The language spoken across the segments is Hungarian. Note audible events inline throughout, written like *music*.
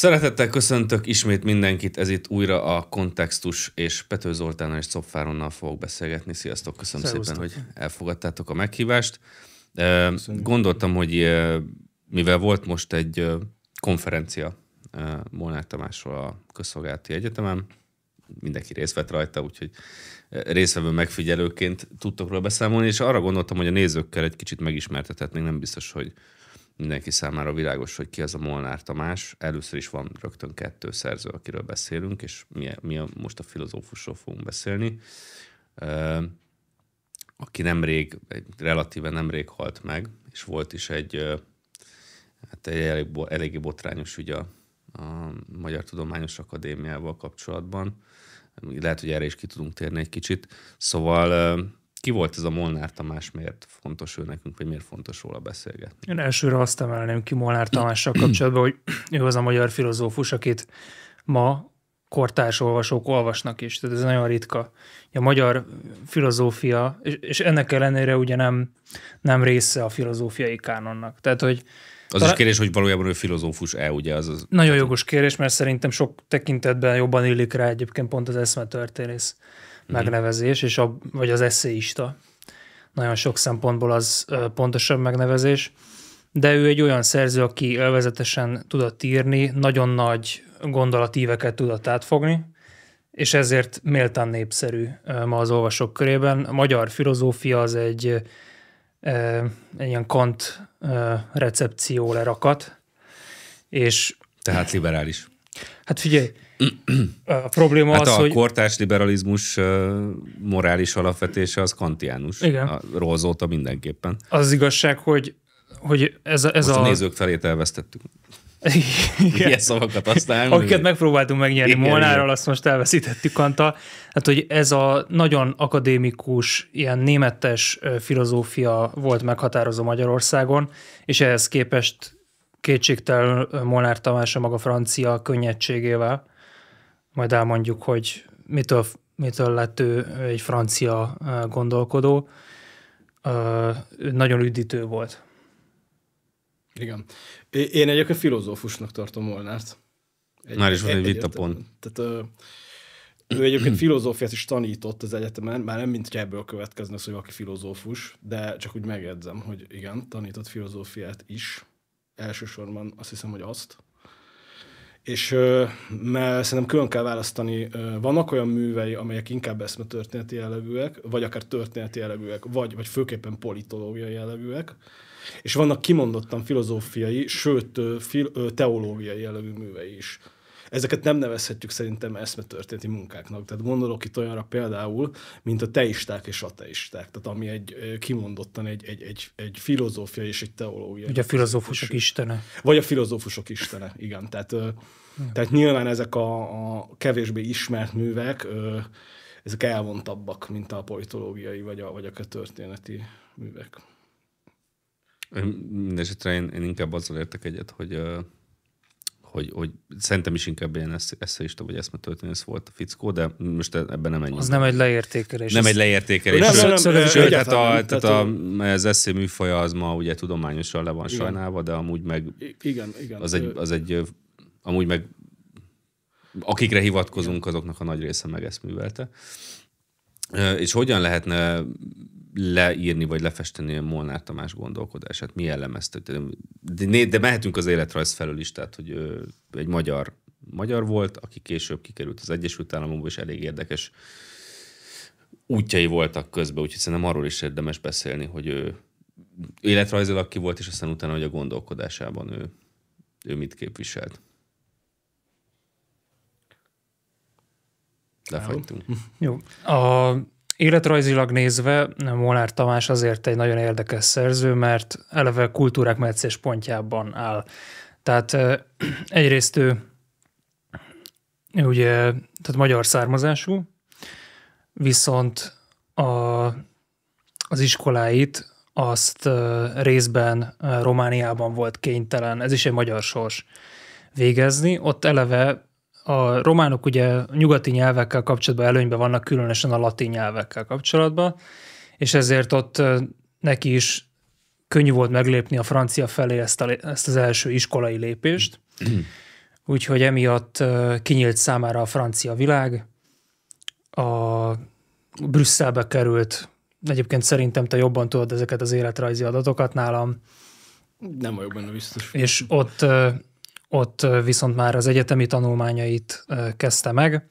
Szeretettel köszöntök ismét mindenkit, ez itt újra a Kontextus, és Pető Zoltánnal és Czopfáronnal fogok beszélgetni. Sziasztok, köszönöm Szerusztok. szépen, hogy elfogadtátok a meghívást. Köszönjük. Gondoltam, hogy mivel volt most egy konferencia Molnár Tamásról a Közszolgálati Egyetemen, mindenki részt vett rajta, úgyhogy részvevő megfigyelőként tudtok róla beszámolni, és arra gondoltam, hogy a nézőkkel egy kicsit megismertethetnénk, nem biztos, hogy mindenki számára világos, hogy ki az a Molnár Tamás. Először is van rögtön kettő szerző, akiről beszélünk, és mi, mi a, most a filozófusról fogunk beszélni, aki nemrég, relatíve nemrég halt meg, és volt is egy, hát egy elég, eléggé botrányos ügy a, a Magyar Tudományos Akadémiával kapcsolatban. Lehet, hogy erre is ki tudunk térni egy kicsit. Szóval ki volt ez a Molnár Tamás, miért fontos ő nekünk, vagy miért fontos róla beszélgetni? Én elsőre azt emelném ki Molnár Tamással kapcsolatban, hogy *clears throat* ő az a magyar filozófus, akit ma kortárs olvasók olvasnak is, tehát ez nagyon ritka. A magyar filozófia, és ennek ellenére ugye nem, nem része a filozófiai kánonnak. Tehát, hogy az is kérdés, hogy valójában ő filozófus-e, ugye? Az, az... Nagyon jogos kérdés, mert szerintem sok tekintetben jobban illik rá egyébként pont az eszmetörténész Mm-hmm. megnevezés, és a, vagy az eszéista. Nagyon sok szempontból az pontosabb megnevezés, de ő egy olyan szerző, aki elvezetesen tudott írni, nagyon nagy gondolatíveket tudott átfogni, és ezért méltán népszerű ma az olvasók körében. A magyar filozófia az egy, egy ilyen Kant recepció lerakat, és... Tehát liberális. Hát figyelj, a probléma hát az, a hogy... kortárs liberalizmus morális alapvetése az kantiánus. Igen. A rózóta mindenképpen. Az igazság, hogy, hogy ez, ez Most a... a nézők felét elvesztettük. Igen. Ilyen szavakat használunk. Akiket megpróbáltunk megnyerni Igen, Molnárral, azt most elveszítettük, Anta. Hát, hogy ez a nagyon akadémikus, ilyen németes filozófia volt meghatározó Magyarországon, és ehhez képest kétségtelen Molnár Tamás a maga francia könnyedségével majd elmondjuk, hogy mitől, mitől lett ő egy francia gondolkodó. Ő nagyon üdítő volt. Igen. Én egyébként filozófusnak tartom Molnárt. Egy, Már is van egy pont. Tehát ö, ő egyébként filozófiát is tanított az egyetemen, már nem mint hogy ebből következne, hogy valaki filozófus, de csak úgy megjegyzem, hogy igen, tanított filozófiát is. Elsősorban azt hiszem, hogy azt és mert szerintem külön kell választani, vannak olyan művei, amelyek inkább eszme történeti jellegűek, vagy akár történeti jellegűek, vagy, vagy főképpen politológiai jellegűek, és vannak kimondottan filozófiai, sőt teológiai jellegű művei is ezeket nem nevezhetjük szerintem eszmetörténeti munkáknak. Tehát gondolok itt olyanra például, mint a teisták és ateisták, tehát ami egy kimondottan egy, egy, egy, egy filozófia és egy teológia. Ugye a filozófusok is. istene. Vagy a filozófusok istene, igen. Tehát, tehát nyilván ezek a, a kevésbé ismert művek, ezek elvontabbak, mint a politológiai vagy a, vagy a történeti művek. Mindenesetre én, én inkább azzal értek egyet, hogy hogy, hogy szerintem is inkább ilyen eszeista vagy eszmetörténész volt a fickó, de most ebben nem ennyi. Az nem egy leértékelés. Nem egy leértékelés. Nem, sőt, nem, nem, sőt, hát a, tehát a, az eszé műfaja az ma ugye tudományosan le van igen. sajnálva, de amúgy meg igen, igen, az, egy, az egy, amúgy meg akikre hivatkozunk, azoknak a nagy része meg ezt művelte. És hogyan lehetne leírni vagy lefesteni a Molnár Tamás gondolkodását? Mi jellemezte? De, de mehetünk az életrajz felől is, tehát hogy egy magyar, magyar volt, aki később kikerült az Egyesült Államokba, és elég érdekes útjai voltak közben, úgyhogy szerintem arról is érdemes beszélni, hogy ő életrajzilag ki volt, és aztán utána, hogy a gondolkodásában ő, ő mit képviselt. Lefagytunk. Jó. A Életrajzilag nézve Molnár Tamás azért egy nagyon érdekes szerző, mert eleve kultúrák meccés pontjában áll. Tehát *clears throat* egyrészt ő ugye, tehát magyar származású, viszont a, az iskoláit azt részben Romániában volt kénytelen, ez is egy magyar sors végezni. Ott eleve a románok ugye nyugati nyelvekkel kapcsolatban előnyben vannak, különösen a latin nyelvekkel kapcsolatban, és ezért ott neki is könnyű volt meglépni a francia felé ezt, a, ezt az első iskolai lépést, *clears throat* úgyhogy emiatt kinyílt számára a francia világ, a Brüsszelbe került, egyébként szerintem te jobban tudod ezeket az életrajzi adatokat nálam. Nem vagyok benne biztos. És ott ott viszont már az egyetemi tanulmányait kezdte meg,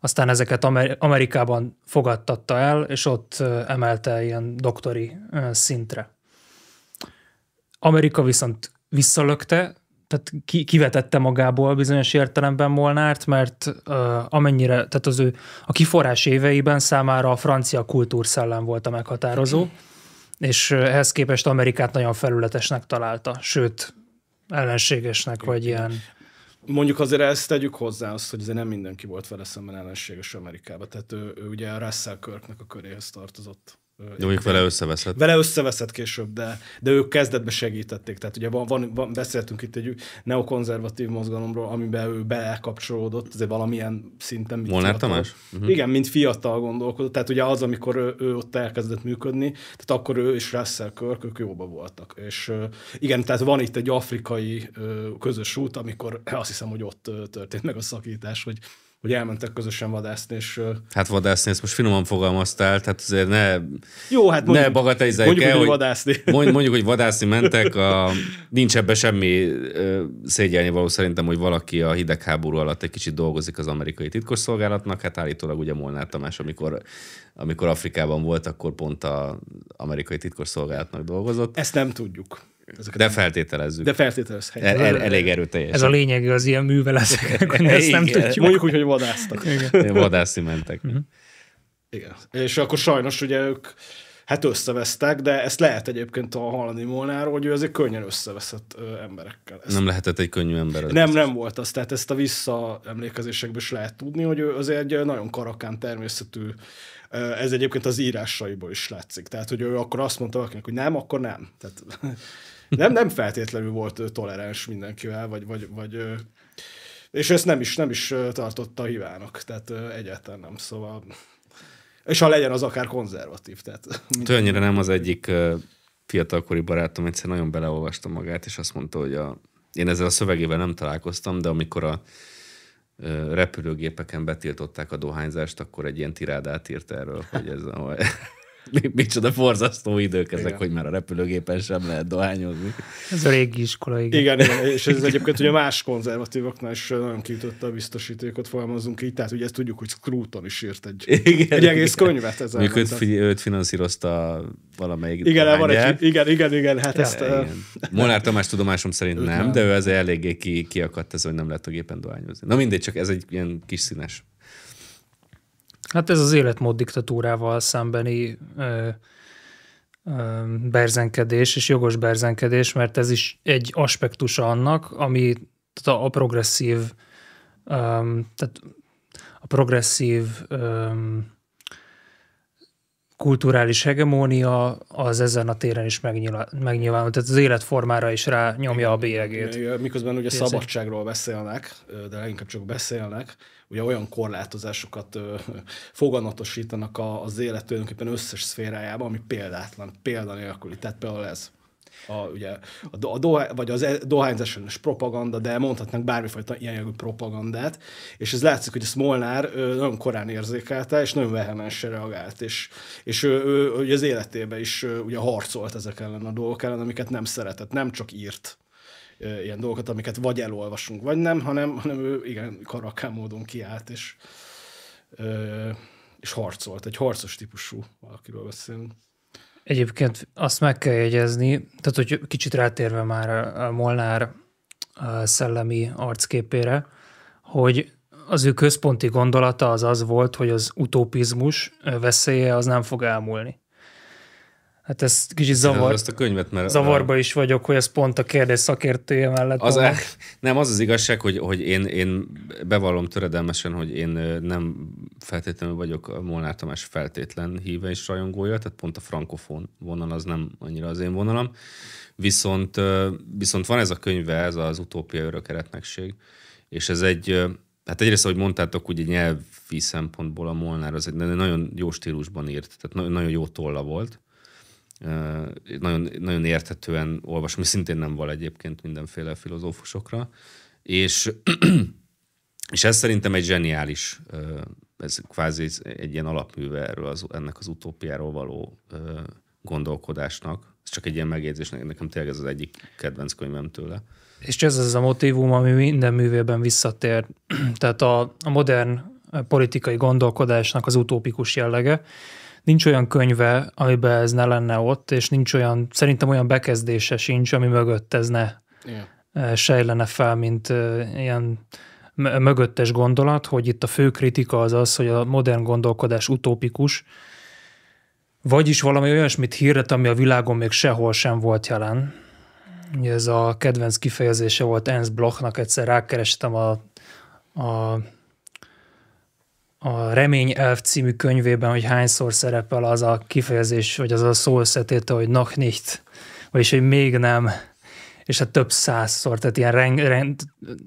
aztán ezeket Amerikában fogadtatta el, és ott emelte ilyen doktori szintre. Amerika viszont visszalökte, tehát kivetette magából bizonyos értelemben Molnárt, mert amennyire, tehát az ő a kiforrás éveiben számára a francia kultúrszellem volt a meghatározó, és ehhez képest Amerikát nagyon felületesnek találta, sőt, ellenségesnek, vagy ilyen... Mondjuk azért ezt tegyük hozzá azt, hogy azért nem mindenki volt vele szemben ellenséges Amerikában. Tehát ő, ő ugye a Russell Kirknek a köréhez tartozott. De mondjuk vele összeveszett. Vele összeveszett később, de, de ők kezdetben segítették. Tehát ugye van, van, van, beszéltünk itt egy neokonzervatív mozgalomról, amiben ő belekapcsolódott, azért valamilyen szinten. Mint Molnár fiatal. Tamás? Uh-huh. Igen, mint fiatal gondolkodott. Tehát ugye az, amikor ő, ő ott elkezdett működni, tehát akkor ő és Russell Kirk, ők jóba voltak. És igen, tehát van itt egy afrikai közös út, amikor azt hiszem, hogy ott történt meg a szakítás, hogy hogy elmentek közösen vadászni. És, hát vadászni, ezt most finoman fogalmaztál, tehát azért ne, Jó, hát mondjuk, ne mondjuk, el, hogy, hogy vadászni. *laughs* Mondjuk, mondjuk, hogy vadászni mentek, a, nincs ebbe semmi szégyelni való szerintem, hogy valaki a hidegháború alatt egy kicsit dolgozik az amerikai titkosszolgálatnak, hát állítólag ugye Molnár Tamás, amikor, amikor Afrikában volt, akkor pont az amerikai titkosszolgálatnak dolgozott. Ezt nem tudjuk. Ezeket de feltételezzük. De feltételezhetjük. El, el, elég erőteljes. Ez a lényeg az ilyen műveleteknek, hogy ezt nem tudjuk. Mondjuk úgy, hogy vadásztak. Igen. Vadászi mentek. Uh-huh. Igen. És akkor sajnos ugye ők hát összevesztek, de ezt lehet egyébként a hallani Molnáról, hogy ő azért könnyen összeveszett ö, emberekkel. Ezt nem lehetett egy könnyű ember. Az nem, biztos. nem volt az. Tehát ezt a visszaemlékezésekből is lehet tudni, hogy ő azért egy nagyon karakán természetű ez egyébként az írásaiból is látszik. Tehát, hogy ő akkor azt mondta valakinek, hogy nem, akkor nem. Tehát, nem, nem feltétlenül volt toleráns mindenkivel, vagy, vagy, vagy és ezt nem is, nem is tartotta hibának, tehát egyáltalán nem, szóval és ha legyen az akár konzervatív. Tehát... Többnyire nem az egyik fiatalkori barátom egyszer nagyon beleolvasta magát, és azt mondta, hogy a... én ezzel a szövegével nem találkoztam, de amikor a repülőgépeken betiltották a dohányzást, akkor egy ilyen tirádát írt erről, hogy ez a micsoda forzasztó idők ezek, igen. hogy már a repülőgépen sem lehet dohányozni. Ez a régi iskola, igen. Igen, igen. és ez egyébként ugye más konzervatívoknál is eh, nagyon kiütötte a biztosítékot, fogalmazunk így, tehát ugye ezt tudjuk, hogy Scruton is írt egy, igen, egy egész igen. könyvet ezzel. Mondjuk őt, őt finanszírozta valamelyik igen, van egy, igen, igen, igen, hát ja, ezt... Eh, igen. Molnár Tamás tudomásom szerint nem, nem, de ő ez eléggé ki, kiakadt ez, hogy nem lehet a gépen dohányozni. Na mindegy, csak ez egy ilyen kis színes Hát ez az életmód diktatúrával szembeni ö, ö, berzenkedés, és jogos berzenkedés, mert ez is egy aspektusa annak, ami tehát a progresszív, ö, tehát a progresszív ö, kulturális hegemónia az ezen a téren is megnyilvánul. Tehát az életformára is rá nyomja a bélyegét. Miközben ugye szabadságról beszélnek, de leginkább csak beszélnek, ugye olyan korlátozásokat ö, foganatosítanak a, az élet tulajdonképpen összes szférájában ami példátlan, példanélküli. Tehát például ez a, ugye, a, do, a do vagy az e, dohányzás propaganda, de mondhatnánk bármifajta ilyen jellegű propagandát, és ez látszik, hogy a Smolnár ö, nagyon korán érzékelte, és nagyon vehemensen reagált, és, és ö, ö, ugye az életében is ö, ugye harcolt ezek ellen a dolgok ellen, amiket nem szeretett, nem csak írt, ilyen dolgokat, amiket vagy elolvasunk, vagy nem, hanem, hanem ő igen, karakán módon kiállt, és, és harcolt. Egy harcos típusú valakiről beszélünk. Egyébként azt meg kell jegyezni, tehát hogy kicsit rátérve már a Molnár szellemi arcképére, hogy az ő központi gondolata az az volt, hogy az utópizmus veszélye az nem fog elmúlni. Hát ez kicsit zavar, ezt a könyvet, mert zavarba a... is vagyok, hogy ez pont a kérdés szakértője mellett az van. E- nem, az az igazság, hogy, hogy én, én bevallom töredelmesen, hogy én nem feltétlenül vagyok a Molnár Tamás feltétlen híve és rajongója, tehát pont a frankofon vonal az nem annyira az én vonalam. Viszont, viszont van ez a könyve, ez az Utópia Örök Eretnekség, és ez egy, Hát egyrészt, ahogy mondtátok, ugye nyelvi szempontból a Molnár az egy nagyon jó stílusban írt, tehát nagyon jó tolla volt nagyon, nagyon érthetően mi szintén nem val egyébként mindenféle filozófusokra, és, *clears throat* és ez szerintem egy zseniális, ez kvázi egy ilyen alapműve erről az, ennek az utópiáról való gondolkodásnak. Ez csak egy ilyen megjegyzés, nekem tényleg ez az egyik kedvenc könyvem tőle. És ez az a motivum, ami minden művében visszatér. *clears throat* Tehát a, a modern politikai gondolkodásnak az utópikus jellege, nincs olyan könyve, amiben ez ne lenne ott, és nincs olyan, szerintem olyan bekezdése sincs, ami mögött ez ne yeah. E, sejlene fel, mint e, ilyen mögöttes gondolat, hogy itt a fő kritika az az, hogy a modern gondolkodás utópikus, vagyis valami olyasmit hirdet, ami a világon még sehol sem volt jelen. ez a kedvenc kifejezése volt Ernst Blochnak, egyszer rákerestem a, a a Remény Elf című könyvében, hogy hányszor szerepel az a kifejezés, vagy az a szó összetéte, hogy noch nicht, vagyis hogy még nem, és hát több százszor, tehát ilyen reng, reng,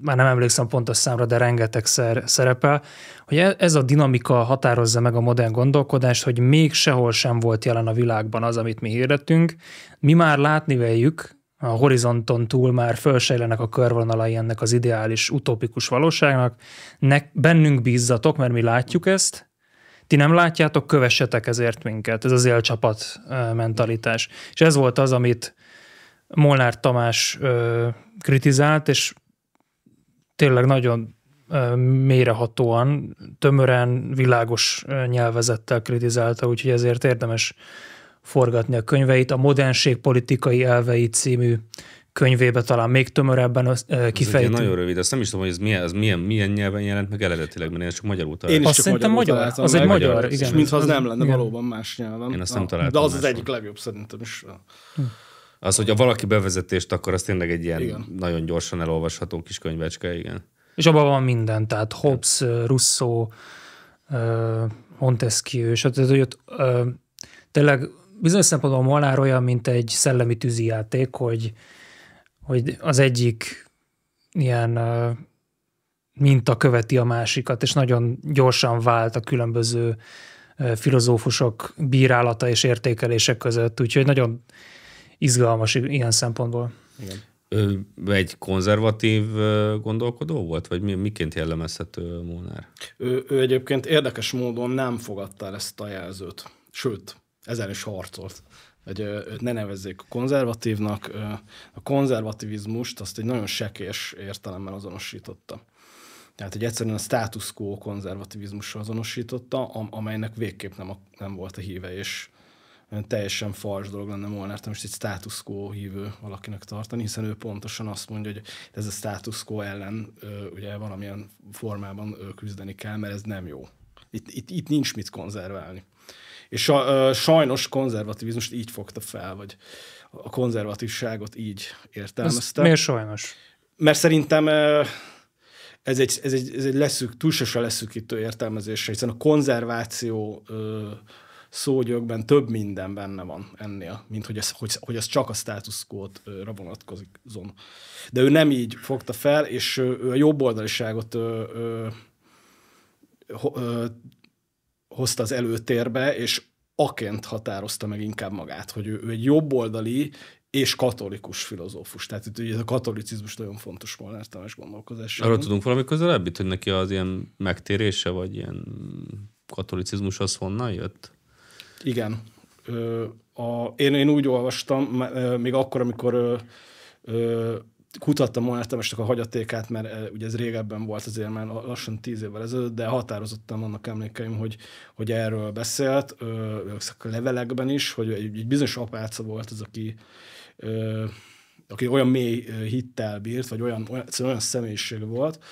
már nem emlékszem pontos számra, de szer, szerepel, hogy e-, ez a dinamika határozza meg a modern gondolkodást, hogy még sehol sem volt jelen a világban az, amit mi hirdettünk. Mi már látni véljük, a horizonton túl már fölsejlenek a körvonalai ennek az ideális, utopikus valóságnak. Ne, bennünk bízzatok, mert mi látjuk ezt, ti nem látjátok, kövessetek ezért minket. Ez az élcsapat mentalitás. És ez volt az, amit Molnár Tamás ö, kritizált, és tényleg nagyon ö, mérehatóan, tömören, világos nyelvezettel kritizálta, úgyhogy ezért érdemes forgatni a könyveit. A Modernség politikai elvei című könyvébe talán még tömörebben kifejti. Ez nagyon rövid, azt nem is tudom, hogy ez milyen, ez milyen, milyen nyelven jelent meg eredetileg, mert én csak magyarul találtam. Én is azt csak szerintem magyar, magyar az meg. egy magyar, magyar igen. És mintha az, az nem lenne igen. valóban más nyelven. Én azt nem ah, találtam. De az az egyik legjobb szerintem is. Ah. Hm. Az, hogyha valaki bevezetést, akkor az tényleg egy ilyen igen. nagyon gyorsan elolvasható kis könyvecske, igen. És abban van minden, tehát Hobbes, Rousseau, Montesquieu, stb. Hát tényleg bizonyos szempontból a Molnár olyan, mint egy szellemi tűzijáték, hogy, hogy az egyik ilyen minta követi a másikat, és nagyon gyorsan vált a különböző filozófusok bírálata és értékelése között, úgyhogy nagyon izgalmas ilyen szempontból. Igen. Ő egy konzervatív gondolkodó volt, vagy mi, miként jellemezhető Molnár? Ő, ő egyébként érdekes módon nem fogadta el ezt a jelzőt. Sőt, ezzel is harcolt hogy őt ne nevezzék a konzervatívnak. A konzervativizmust azt egy nagyon sekés értelemmel azonosította. Tehát, egy egyszerűen a status quo konzervativizmusra azonosította, amelynek végképp nem, a, nem volt a híve, és teljesen fals dolog lenne Molnár most egy status quo hívő valakinek tartani, hiszen ő pontosan azt mondja, hogy ez a status quo ellen ugye valamilyen formában küzdeni kell, mert ez nem jó. Itt, itt, itt nincs mit konzerválni. És a, a, sajnos konzervativizmust így fogta fel, vagy a konzervatívságot így értelmezte. Ez miért sajnos? Mert szerintem ez egy, ez egy, ez egy leszük, túlsosan leszűkítő értelmezése, hiszen a konzerváció ö, szógyökben több minden benne van ennél, mint hogy ez, hogy, hogy ez csak a státuszkót vonatkozik zon. De ő nem így fogta fel, és ő a jobboldaliságot ö, ö, ö, hozta az előtérbe, és aként határozta meg inkább magát, hogy ő, ő egy jobboldali és katolikus filozófus. Tehát itt ugye a katolicizmus nagyon fontos Molnár Tamás gondolkozás. Arról tudunk valami közelebbit, hogy neki az ilyen megtérése, vagy ilyen katolicizmus az honnan jött? Igen. Ö, a, én, én úgy olvastam, még akkor, amikor ö, ö, kutattam volna most a hagyatékát, mert eh, ugye ez régebben volt azért már lassan tíz évvel ezelőtt, de határozottan vannak emlékeim, hogy, hogy erről beszélt, ö, a levelekben is, hogy egy, egy bizonyos apáca volt az, aki ö, aki olyan mély hittel bírt, vagy olyan, olyan, olyan személyiség volt,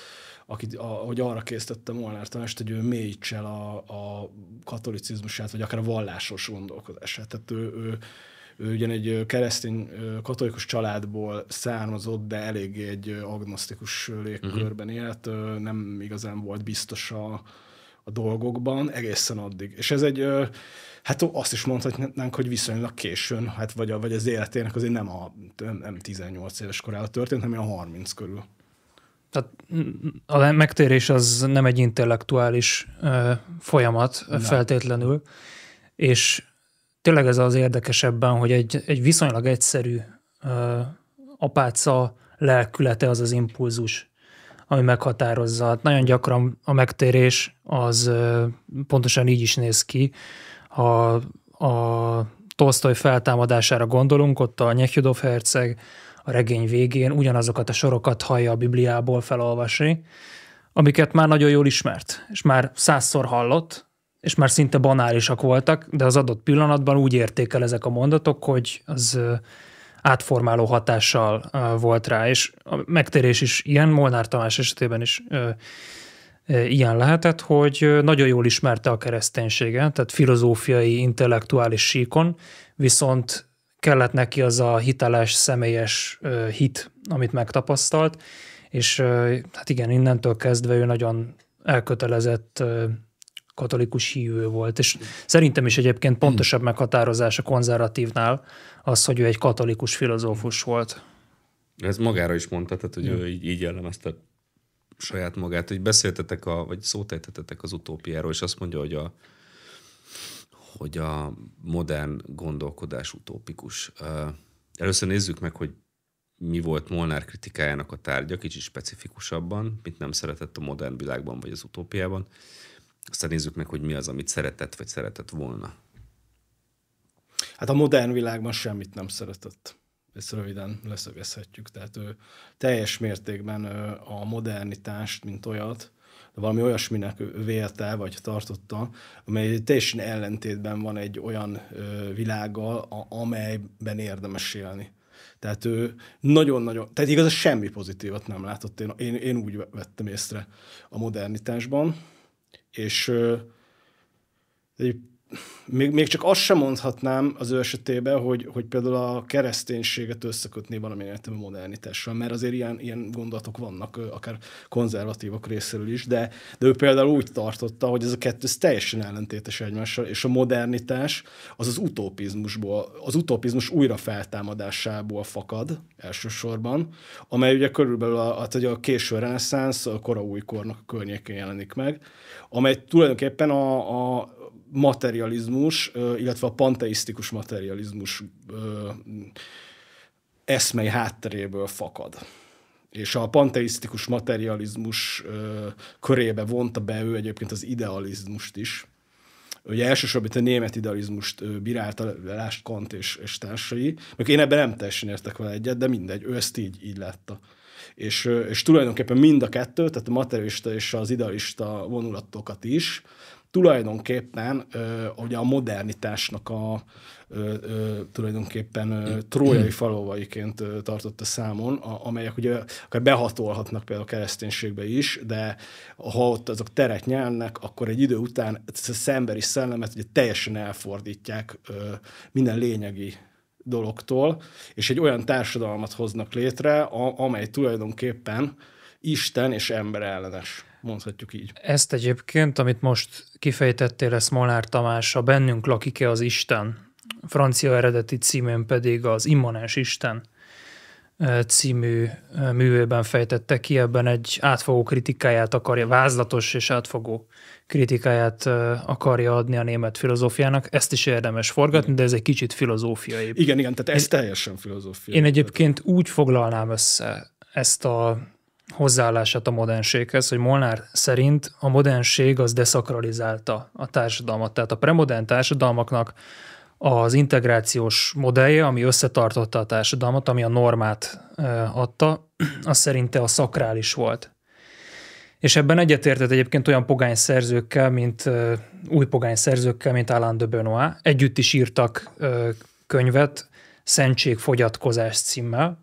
aki, a, hogy arra késztette Molnár Tamást, hogy ő mélyítsel a, a katolicizmusát, vagy akár a vallásos gondolkodását. Tehát ő, ő, ő ugyan egy keresztény katolikus családból származott, de elég egy agnosztikus légkörben uh-huh. élt, nem igazán volt biztos a, a dolgokban egészen addig. És ez egy, hát azt is mondhatnánk, hogy viszonylag későn, hát vagy, a, vagy az életének azért nem, a, nem 18 éves korára történt, hanem a 30 körül. Tehát a megtérés az nem egy intellektuális ö, folyamat nem. feltétlenül, és tényleg ez az érdekesebben, hogy egy, egy viszonylag egyszerű ö, apáca lelkülete az az impulzus, ami meghatározza. Hát nagyon gyakran a megtérés az ö, pontosan így is néz ki. Ha a Tolstoy feltámadására gondolunk, ott a Nyekjudov herceg a regény végén ugyanazokat a sorokat hallja a Bibliából felolvasni, amiket már nagyon jól ismert, és már százszor hallott, és már szinte banálisak voltak, de az adott pillanatban úgy értékel ezek a mondatok, hogy az átformáló hatással volt rá, és a megtérés is ilyen, Molnár Tamás esetében is ilyen lehetett, hogy nagyon jól ismerte a kereszténységet, tehát filozófiai, intellektuális síkon, viszont kellett neki az a hiteles, személyes hit, amit megtapasztalt, és hát igen, innentől kezdve ő nagyon elkötelezett katolikus hívő volt, és szerintem is egyébként pontosabb meghatározás a konzervatívnál az, hogy ő egy katolikus filozófus volt. Ez magára is mondta, tehát hogy ő így, így jellemezte saját magát, hogy beszéltetek, a, vagy szótejtetetek az utópiáról, és azt mondja, hogy a, hogy a modern gondolkodás utópikus. Először nézzük meg, hogy mi volt Molnár kritikájának a tárgya, kicsit specifikusabban, mit nem szeretett a modern világban vagy az utópiában. Aztán nézzük meg, hogy mi az, amit szeretett, vagy szeretett volna. Hát a modern világban semmit nem szeretett. Ezt röviden leszögezhetjük. Tehát ő teljes mértékben a modernitást, mint olyat, de valami olyasminek vélte, vagy tartotta, amely teljesen ellentétben van egy olyan világgal, amelyben érdemes élni. Tehát ő nagyon-nagyon, tehát igazán semmi pozitívat nem látott, én, én úgy vettem észre a modernitásban és egy még, még csak azt sem mondhatnám az ő esetében, hogy, hogy például a kereszténységet összekötné valamilyen értelme modernitással, mert azért ilyen, ilyen gondolatok vannak, akár konzervatívok részéről is, de, de ő például úgy tartotta, hogy ez a kettő teljesen ellentétes egymással, és a modernitás az az utopizmusból, az utopizmus újra feltámadásából fakad elsősorban, amely ugye körülbelül a, a, hát, a késő reneszánsz, a kora újkornak a környékén jelenik meg, amely tulajdonképpen a, a materializmus, illetve a panteisztikus materializmus eszmei hátteréből fakad. És a panteisztikus materializmus körébe vonta be ő egyébként az idealizmust is. Ugye elsősorban itt a német idealizmust bírálta, lásd Kant és, és társai. Még én ebben nem teljesen értek vele egyet, de mindegy, ő ezt így, így látta. És, és tulajdonképpen mind a kettő, tehát a materialista és az idealista vonulatokat is, tulajdonképpen ö, ugye a modernitásnak a ö, ö, tulajdonképpen ö, trójai mm. falovaiként ö, tartotta számon, a, amelyek ugye akár behatolhatnak például a kereszténységbe is, de ha ott azok teret nyelnek, akkor egy idő után ezt a szemberi szellemet ugye teljesen elfordítják ö, minden lényegi dologtól, és egy olyan társadalmat hoznak létre, a, amely tulajdonképpen Isten és ember ellenes mondhatjuk így. Ezt egyébként, amit most kifejtettél, ezt Molnár Tamás, a Bennünk lakik-e az Isten, francia eredeti címén pedig az Immanens Isten eh, című eh, művében fejtette ki, ebben egy átfogó kritikáját akarja, vázlatos és átfogó kritikáját eh, akarja adni a német filozófiának. Ezt is érdemes forgatni, de ez egy kicsit filozófiai. Igen, igen, tehát ez én, teljesen filozófia. Én egyébként úgy foglalnám össze ezt a hozzáállását a modernséghez, hogy Molnár szerint a modernség az deszakralizálta a társadalmat. Tehát a premodern társadalmaknak az integrációs modellje, ami összetartotta a társadalmat, ami a normát adta, az szerinte a szakrális volt. És ebben egyetértett egyébként olyan pogány szerzőkkel, mint új pogány szerzőkkel, mint Alain de Benoit. Együtt is írtak könyvet, Szentség fogyatkozás címmel,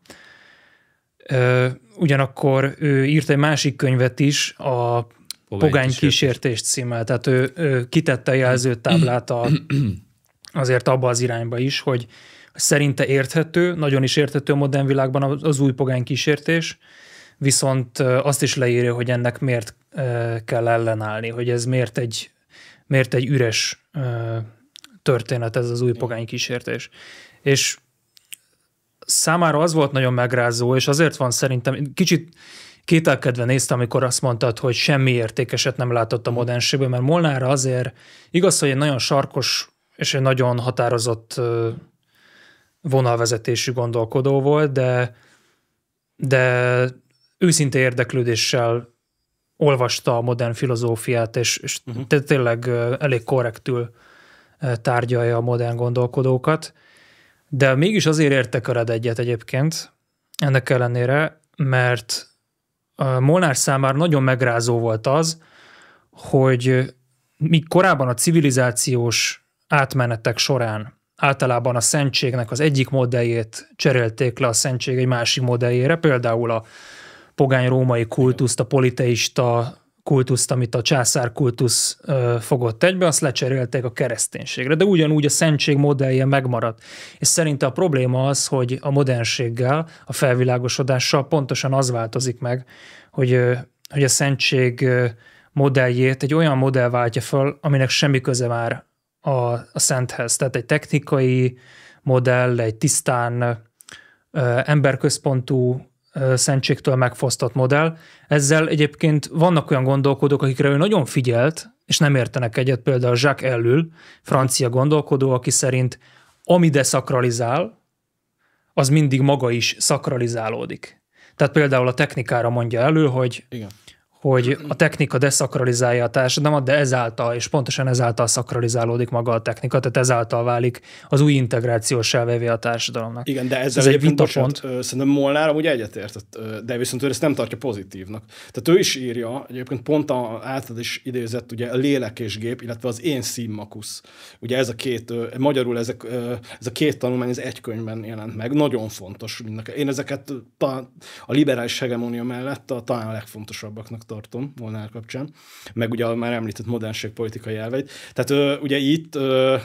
Ugyanakkor ő írt egy másik könyvet is, a Pogány, Pogány kísértést címmel, tehát ő, ő kitette a jelzőtáblát a, azért abba az irányba is, hogy szerinte érthető, nagyon is érthető a modern világban az új Pogány kísértés, viszont azt is leírja, hogy ennek miért kell ellenállni, hogy ez miért egy, miért egy üres történet ez az új Pogány kísértés. És számára az volt nagyon megrázó, és azért van szerintem kicsit kételkedve néztem, amikor azt mondtad, hogy semmi értékeset nem látott a modernségből, mert Molnár azért igaz, hogy egy nagyon sarkos és egy nagyon határozott vonalvezetésű gondolkodó volt, de, de őszinte érdeklődéssel olvasta a modern filozófiát, és, és uh-huh. tényleg elég korrektül tárgyalja a modern gondolkodókat. De mégis azért értek a egyet egyébként, ennek ellenére, mert a Molnár számára nagyon megrázó volt az, hogy míg korábban a civilizációs átmenetek során általában a szentségnek az egyik modelljét cserélték le a szentség egy másik modelljére, például a pogány római kultuszt, a politeista kultuszt, amit a császár kultusz fogott egybe, azt lecserélték a kereszténységre. De ugyanúgy a szentség modellje megmaradt. És szerinte a probléma az, hogy a modernséggel, a felvilágosodással pontosan az változik meg, hogy, hogy a szentség modelljét egy olyan modell váltja föl, aminek semmi köze már a, a szenthez. Tehát egy technikai modell, egy tisztán emberközpontú szentségtől megfosztott modell. Ezzel egyébként vannak olyan gondolkodók, akikre ő nagyon figyelt, és nem értenek egyet, például Jacques Ellul, francia gondolkodó, aki szerint ami deszakralizál, az mindig maga is szakralizálódik. Tehát például a technikára mondja elő, hogy Igen hogy a technika deszakralizálja a társadalmat, de ezáltal, és pontosan ezáltal szakralizálódik maga a technika, tehát ezáltal válik az új integrációs elvévé a társadalomnak. Igen, de ezzel ez egy vitapont. Szerintem Molnár amúgy egyetért, de viszont ő ezt nem tartja pozitívnak. Tehát ő is írja, egyébként pont a által is idézett, ugye a lélek és gép, illetve az én színmakusz. Ugye ez a két, magyarul ezek, ez a két tanulmány, ez egy könyvben jelent meg. Nagyon fontos mindnek. Én ezeket a liberális hegemónia mellett a, talán a legfontosabbaknak tartom tartom Molnár kapcsán, meg ugye már említett modernség politikai elveit. Tehát ö, ugye itt ö,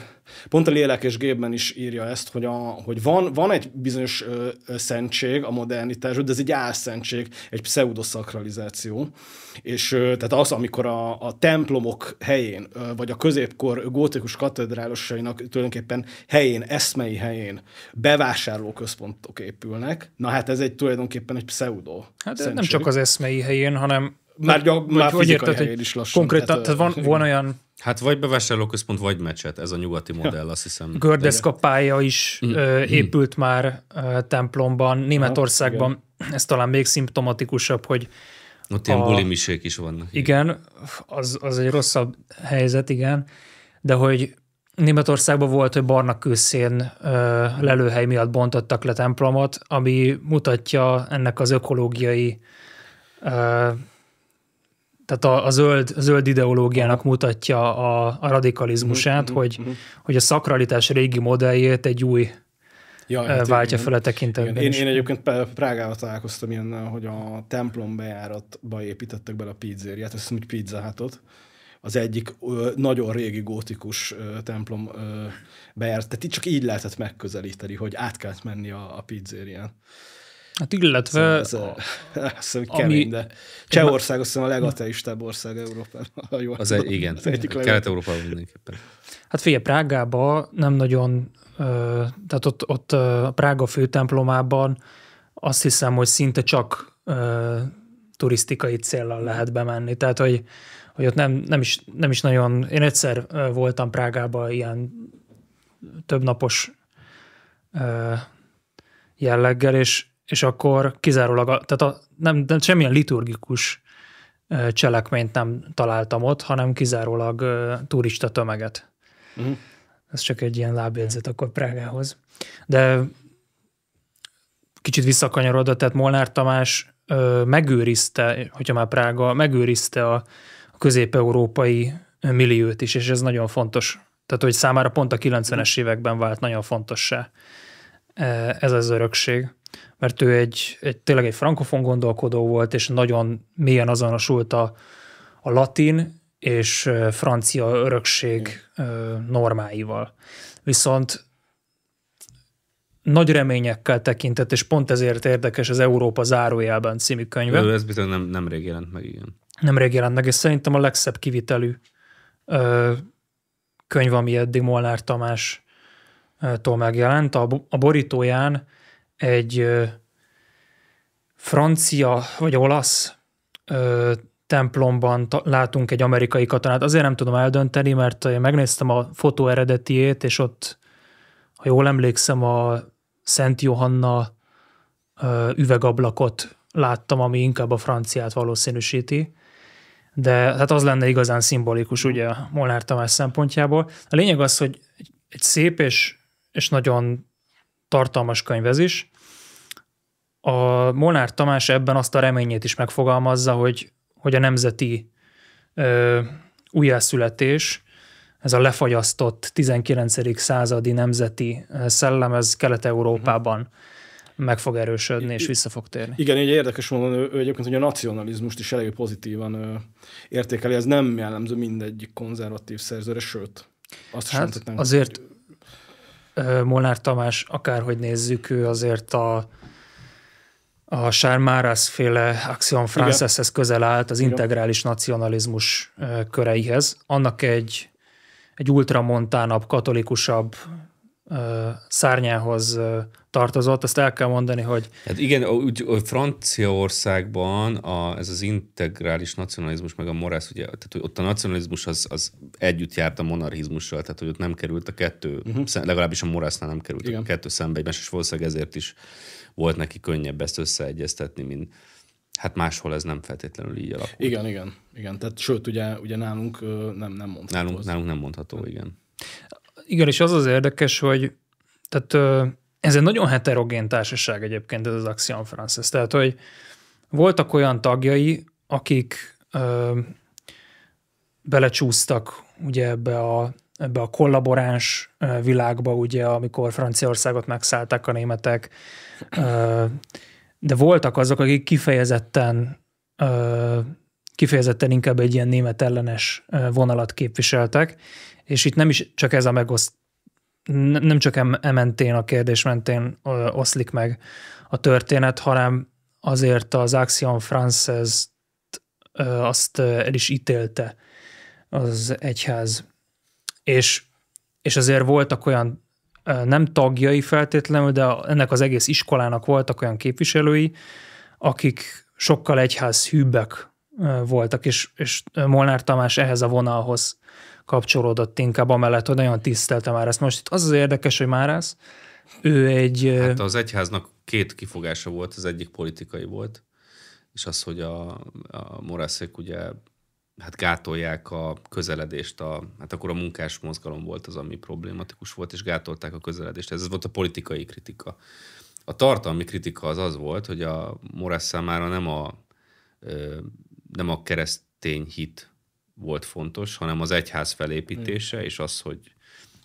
Pont a Lélek és Gépben is írja ezt, hogy, a, hogy van, van egy bizonyos ö, ö, szentség a modernitás, de ez egy álszentség, egy pseudoszakralizáció. És ö, tehát az, amikor a, a templomok helyén, ö, vagy a középkor gótikus katedrálosainak tulajdonképpen helyén, eszmei helyén bevásárlóközpontok épülnek, na hát ez egy tulajdonképpen egy pseudo. Hát szentség. nem csak az eszmei helyén, hanem már, már, már hogy, fizikai érted, helyén is lassan. Konkrétan, tehát, tehát van, van olyan Hát vagy bevásárlóközpont, vagy mecset, ez a nyugati modell, azt hiszem. Gördeszkapája is ö, épült már ö, templomban, hát, Németországban. ja, ez talán még szimptomatikusabb, hogy ott ilyen bulimisék is vannak. Igen, az, az egy rosszabb helyzet, igen, de hogy Németországban volt, hogy barna kőszén lelőhely miatt bontottak le templomot, ami mutatja ennek az ökológiai ö, tehát a, a, zöld, a zöld ideológiának mutatja a, a radikalizmusát, mm-hmm. hogy, mhm, mhm. hogy a szakralitás régi modelljét egy új Ja, eh, hát váltja fel a tekintetben én, én egyébként Prágával találkoztam ilyennel, hogy a templom bejáratba építettek bele a pizzériát, azt hiszem, hogy pizzahátot. Az egyik ö, nagyon régi gótikus ö, templom ö, bejárat. Tehát itt csak így lehetett megközelíteni, hogy át kellett menni a, a pizzérián. Hát illetve... Szóval ez a, *laughs* azt hiszem, kemény, ami, de Csehország azt hiszem a legateistább ország Európában. jól az egy, igen, az egyik Kelet-Európában mindenképpen. Hát figyelj, Prágában nem nagyon, tehát ott, ott a Prága főtemplomában azt hiszem, hogy szinte csak turisztikai céllal lehet bemenni. Tehát, hogy, hogy ott nem, nem, is, nem is nagyon... Én egyszer voltam Prágában ilyen többnapos jelleggel, és, és akkor kizárólag, a, tehát a, nem, nem, semmilyen liturgikus cselekményt nem találtam ott, hanem kizárólag turista tömeget. Mm. Ez csak egy ilyen lábjegyzet mhm. akkor Prágához. De kicsit visszakanyarodott, tehát Molnár Tamás uh, megőrizte, hogyha már Prága, megőrizte a, a közép-európai milliót is, és ez nagyon fontos. Tehát, hogy számára pont a 90-es mhm. években vált nagyon fontossá. E, ez az örökség, mert ő egy, egy tényleg egy frankofon gondolkodó volt, és nagyon mélyen azonosult a, a latin és e, francia örökség e, normáival. Viszont nagy reményekkel tekintett, és pont ezért érdekes az Európa zárójában című könyve. Ő, ez bizony nem, nemrég jelent meg, igen. Nemrég jelent meg, és szerintem a legszebb kivitelű ö, könyv, ami eddig Molnár Tamás tól megjelent. A, a borítóján egy francia vagy olasz ö, templomban látunk egy amerikai katonát. Azért nem tudom eldönteni, mert én megnéztem a fotó eredetiét, és ott, ha jól emlékszem, a Szent Johanna ö, üvegablakot láttam, ami inkább a franciát valószínűsíti. De hát az lenne igazán szimbolikus, ugye, Molnár Tamás szempontjából. A lényeg az, hogy egy szép és és nagyon tartalmas könyv ez is. A Molnár Tamás ebben azt a reményét is megfogalmazza, hogy, hogy a nemzeti ö, újjászületés, ez a lefagyasztott 19. századi nemzeti szellem, ez Kelet-Európában uh-huh meg fog erősödni, és vissza fog térni. Igen, egy érdekes mondani, ő egyébként hogy a nacionalizmust is elég pozitívan ö, értékeli, ez nem jellemző mindegyik konzervatív szerzőre, sőt, azt hát sem tettem, Azért hogy... Molnár Tamás, akárhogy nézzük, ő azért a, a Sármárász féle Axion Franceshez közel állt az Igen. integrális nacionalizmus köreihez. Annak egy, egy ultramontánabb, katolikusabb szárnyához tartozott. Azt el kell mondani, hogy... Hát igen, úgy, Franciaországban a, ez az integrális nacionalizmus, meg a morász, ugye, tehát hogy ott a nacionalizmus az, az együtt járt a monarchizmussal, tehát hogy ott nem került a kettő, uh-huh. Szem, legalábbis a morásznál nem került igen. a kettő szembe egymás, és valószínűleg ezért is volt neki könnyebb ezt összeegyeztetni, mint Hát máshol ez nem feltétlenül így alakult. Igen, igen, igen. Tehát sőt, ugye, ugye nálunk nem, nem mondható. Nálunk, nálunk nem mondható, igen igen, és az az érdekes, hogy tehát ez egy nagyon heterogén társaság egyébként ez az Axiom Frances. Tehát, hogy voltak olyan tagjai, akik ö, belecsúsztak ugye ebbe a, ebbe a kollaboráns világba, ugye, amikor Franciaországot megszállták a németek, ö, de voltak azok, akik kifejezetten ö, kifejezetten inkább egy ilyen német ellenes vonalat képviseltek, és itt nem is csak ez a megoszt, nem csak ementén a kérdés mentén oszlik meg a történet, hanem azért az Axiom france azt el is ítélte az egyház. És, és azért voltak olyan nem tagjai feltétlenül, de ennek az egész iskolának voltak olyan képviselői, akik sokkal egyház hűbbek voltak, és, és Molnár Tamás ehhez a vonalhoz kapcsolódott inkább, amellett, hogy nagyon tisztelte már ezt. Most itt az az érdekes, hogy már ez, ő egy... Hát az egyháznak két kifogása volt, az egyik politikai volt, és az, hogy a, a morászék ugye hát gátolják a közeledést, a, hát akkor a munkás mozgalom volt az, ami problématikus volt, és gátolták a közeledést. Ez volt a politikai kritika. A tartalmi kritika az az volt, hogy a Morász számára nem a nem a keresztény hit volt fontos, hanem az egyház felépítése, Igen. és az, hogy,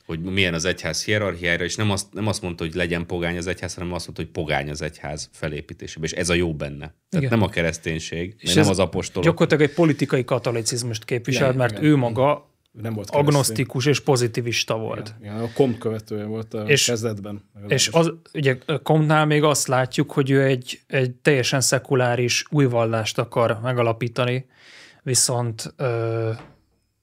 hogy milyen az egyház hierarchiára, és nem azt, nem azt mondta, hogy legyen pogány az egyház, hanem azt mondta, hogy pogány az egyház felépítésében, és ez a jó benne. Tehát Igen. nem a kereszténység, és nem az apostolok. Gyakorlatilag egy politikai katolicizmust képvisel, Igen, mert Igen. ő maga nem volt Agnosztikus és pozitivista volt. Igen, igen a Comte követője volt a és, kezdetben. És az, ugye Comte-nál még azt látjuk, hogy ő egy, egy teljesen szekuláris új vallást akar megalapítani, viszont ö,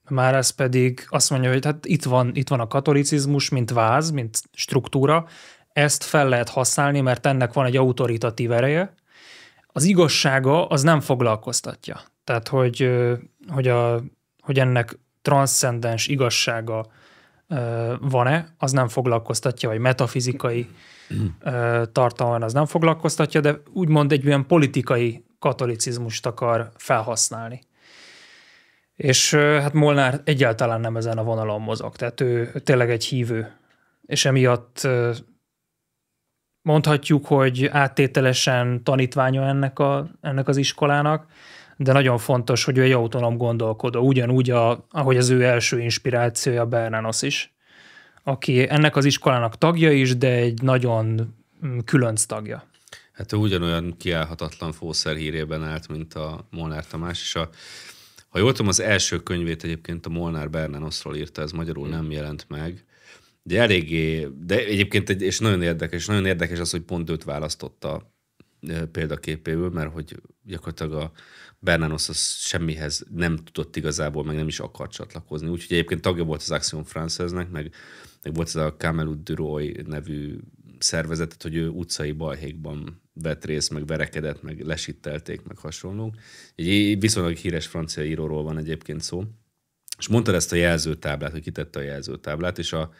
már ez pedig azt mondja, hogy hát itt van, itt van a katolicizmus, mint váz, mint struktúra, ezt fel lehet használni, mert ennek van egy autoritatív ereje, az igazsága az nem foglalkoztatja. Tehát, hogy, hogy, a, hogy ennek transzcendens igazsága van-e, az nem foglalkoztatja, vagy metafizikai tartalma, az nem foglalkoztatja, de úgymond egy olyan politikai katolicizmust akar felhasználni. És hát Molnár egyáltalán nem ezen a vonalon mozog, tehát ő tényleg egy hívő, és emiatt mondhatjuk, hogy áttételesen tanítványa ennek, a, ennek az iskolának, de nagyon fontos, hogy ő egy autonóm gondolkodó, ugyanúgy, a, ahogy az ő első inspirációja Bernanos is, aki ennek az iskolának tagja is, de egy nagyon mm, különc tagja. Hát ő ugyanolyan kiállhatatlan fószer hírében állt, mint a Molnár Tamás, és a, ha jól tudom, az első könyvét egyébként a Molnár Bernanosról írta, ez magyarul nem jelent meg, de eléggé, de egyébként, egy, és nagyon érdekes, nagyon érdekes az, hogy pont őt választotta példaképéből, mert hogy gyakorlatilag a Bernanos az semmihez nem tudott igazából, meg nem is akart csatlakozni. Úgyhogy egyébként tagja volt az Action Francesnek, meg, meg volt ez a Camelou Duroy nevű szervezetet, hogy ő utcai balhékban vett részt, meg verekedett, meg lesittelték, meg hasonlók. Egy viszonylag híres francia íróról van egyébként szó. És mondta ezt a jelzőtáblát, hogy kitette a jelzőtáblát, és a,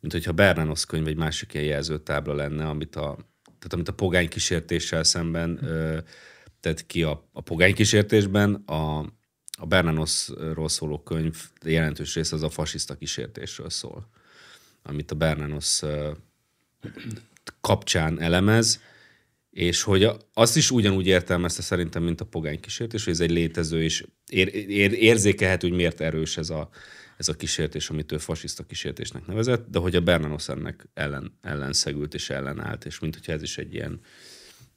mint hogyha Bernanos könyv egy másik ilyen jelzőtábla lenne, amit a, tehát amit a pogány kísértéssel szemben ö, tett ki a, a pogány kísértésben, a, a Bernanosról szóló könyv jelentős része az a fasiszta kísértésről szól, amit a Bernanos ö, kapcsán elemez, és hogy azt is ugyanúgy értelmezte szerintem, mint a pogány kísértés, hogy ez egy létező, és ér, ér, érzékelhet, hogy miért erős ez a, ez a kísértés, amit ő fasiszta kísértésnek nevezett, de hogy a Bernanos ennek ellen, ellenszegült és ellenállt, és mint hogyha ez is egy ilyen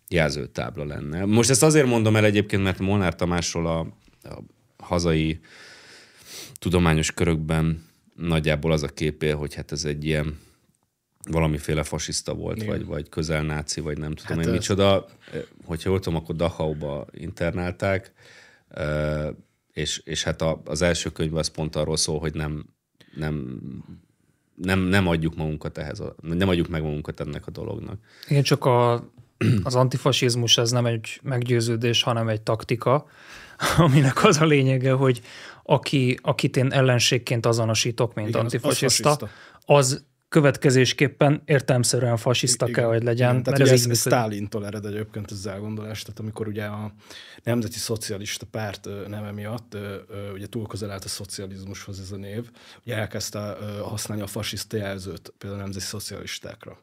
jelzőtábla lenne. Most ezt azért mondom el egyébként, mert Molnár Tamásról a, a hazai tudományos körökben nagyjából az a képé, hogy hát ez egy ilyen valamiféle fasiszta volt, Igen. vagy, vagy közelnáci, vagy nem tudom hát én ez... micsoda. Hogyha voltam, akkor akkor ba internálták és, és hát a, az első könyv az pont arról szól, hogy nem, nem nem, nem adjuk magunkat ehhez, a, nem adjuk meg magunkat ennek a dolognak. Igen, csak a, az antifasizmus ez nem egy meggyőződés, hanem egy taktika, *laughs* aminek az a lényege, hogy aki, akit én ellenségként azonosítok, mint Igen, antifasiszta, az, az, következésképpen értelmszerűen fasiszta kell, hogy legyen. Igen, tehát mert ez, ez Sztálintól ered egyébként ez az elgondolás, tehát amikor ugye a Nemzeti Szocialista Párt neve miatt ugye túl közel állt a szocializmushoz ez a név, ugye elkezdte használni a fasiszta jelzőt például a nemzeti szocialistákra.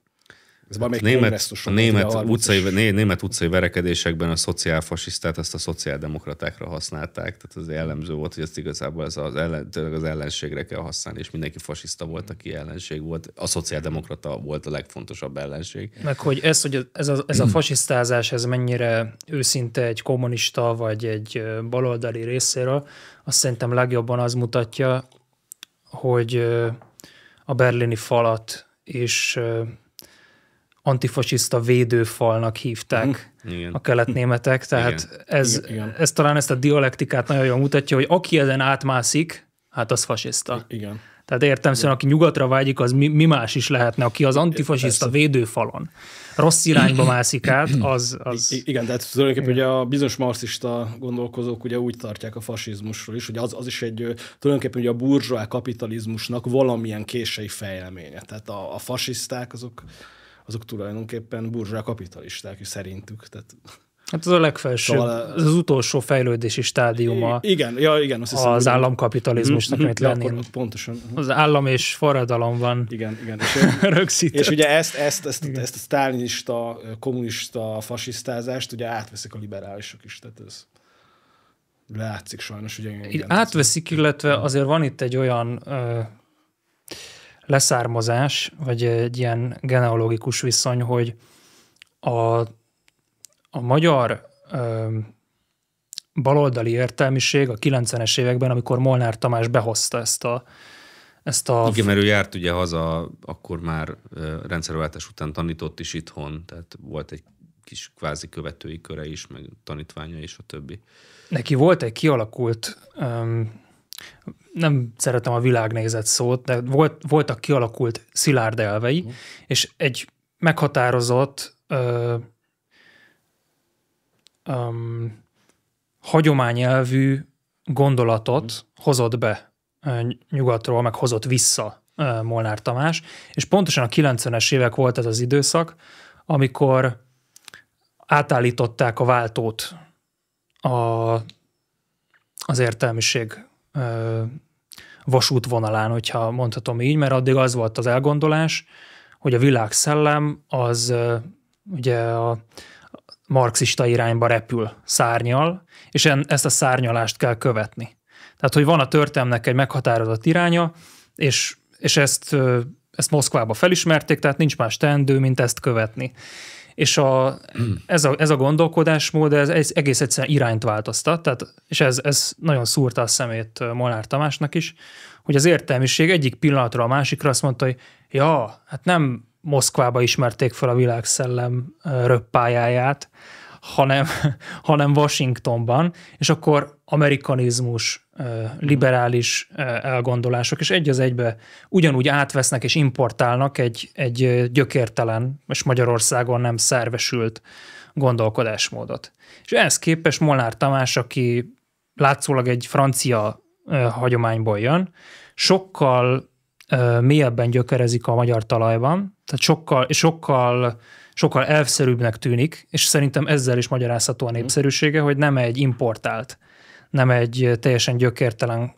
Ez a német, A német, a utcai, né, német utcai verekedésekben a szociálfasisztát azt a szociáldemokratákra használták, tehát az jellemző volt, hogy ezt igazából ez az, ellen, az ellenségre kell használni, és mindenki fasiszta volt, aki ellenség volt. A szociáldemokrata volt a legfontosabb ellenség. Meg hogy ez, hogy ez a, ez a *clears throat* fasisztázás, ez mennyire őszinte egy kommunista vagy egy baloldali részéről, azt szerintem legjobban az mutatja, hogy a berlini falat és antifasiszta védőfalnak hívták mhm. Igen. a keletnémetek, tehát Igen. Ez, Igen. ez talán ezt a dialektikát nagyon jól mutatja, hogy aki ezen átmászik, hát az fasiszta. Igen. Tehát értem szerint, szóval aki nyugatra vágyik, az mi, mi más is lehetne, aki az antifasiszta Persze. védőfalon rossz irányba mászik át, *clears throat* az... az... I- igen, tehát tulajdonképpen ugye a bizonyos marxista gondolkozók ugye úgy tartják a fasizmusról is, hogy az, az is egy tulajdonképpen ugye a burzsóá kapitalizmusnak valamilyen késői fejleménye. Tehát a, a fasiszták azok azok tulajdonképpen burzsá kapitalisták is szerintük. Tehát Hát az a legfelső, szóval, az, az utolsó fejlődési stádiuma igen, ja, igen, azt hiszem, az hogy... államkapitalizmusnak, mhm, amit mhm, ja, Akkor, pontosan. Mhm. Az állam és forradalom van igen, igen, és, *laughs* rögzített. És ugye ezt, ezt, ezt, igen. ezt a sztálinista, kommunista fasisztázást ugye átveszik a liberálisok is, tehát ez látszik sajnos. Ugye, igen, átveszik, illetve azért van itt egy olyan ö, leszármazás, vagy egy ilyen genealógikus viszony, hogy a, a magyar ö, baloldali értelmiség a 90-es években, amikor Molnár Tamás behozta ezt a ezt a... Igen, mert ő járt ugye haza, akkor már rendszerváltás után tanított is itthon, tehát volt egy kis kvázi követői köre is, meg tanítványa és a többi. Neki volt egy kialakult Ö, nem szeretem a világnézet szót, de volt, voltak kialakult szilárd elvei, mm. és egy meghatározott ö, ö, hagyományelvű gondolatot mm. hozott be nyugatról, meg hozott vissza Molnár Tamás, és pontosan a 90-es évek volt ez az időszak, amikor átállították a váltót a, az értelmiség vasútvonalán, hogyha mondhatom így, mert addig az volt az elgondolás, hogy a világszellem az ugye a marxista irányba repül szárnyal, és ezt a szárnyalást kell követni. Tehát, hogy van a történelmnek egy meghatározott iránya, és, és ezt, ezt Moszkvába felismerték, tehát nincs más teendő, mint ezt követni. És a, ez, a, ez a gondolkodásmód ez, egész egyszerűen irányt változtat, tehát, és ez, ez nagyon szúrta a szemét Molnár Tamásnak is, hogy az értelmiség egyik pillanatra a másikra azt mondta, hogy ja, hát nem Moszkvába ismerték fel a világszellem röppájáját, hanem, *laughs* hanem Washingtonban, és akkor amerikanizmus, liberális elgondolások, és egy az egybe ugyanúgy átvesznek és importálnak egy, egy gyökértelen, és Magyarországon nem szervesült gondolkodásmódot. És ehhez képest Molnár Tamás, aki látszólag egy francia hagyományból jön, sokkal mélyebben gyökerezik a magyar talajban, tehát sokkal, sokkal, sokkal elvszerűbbnek tűnik, és szerintem ezzel is magyarázható a népszerűsége, hogy nem egy importált nem egy teljesen gyökértelen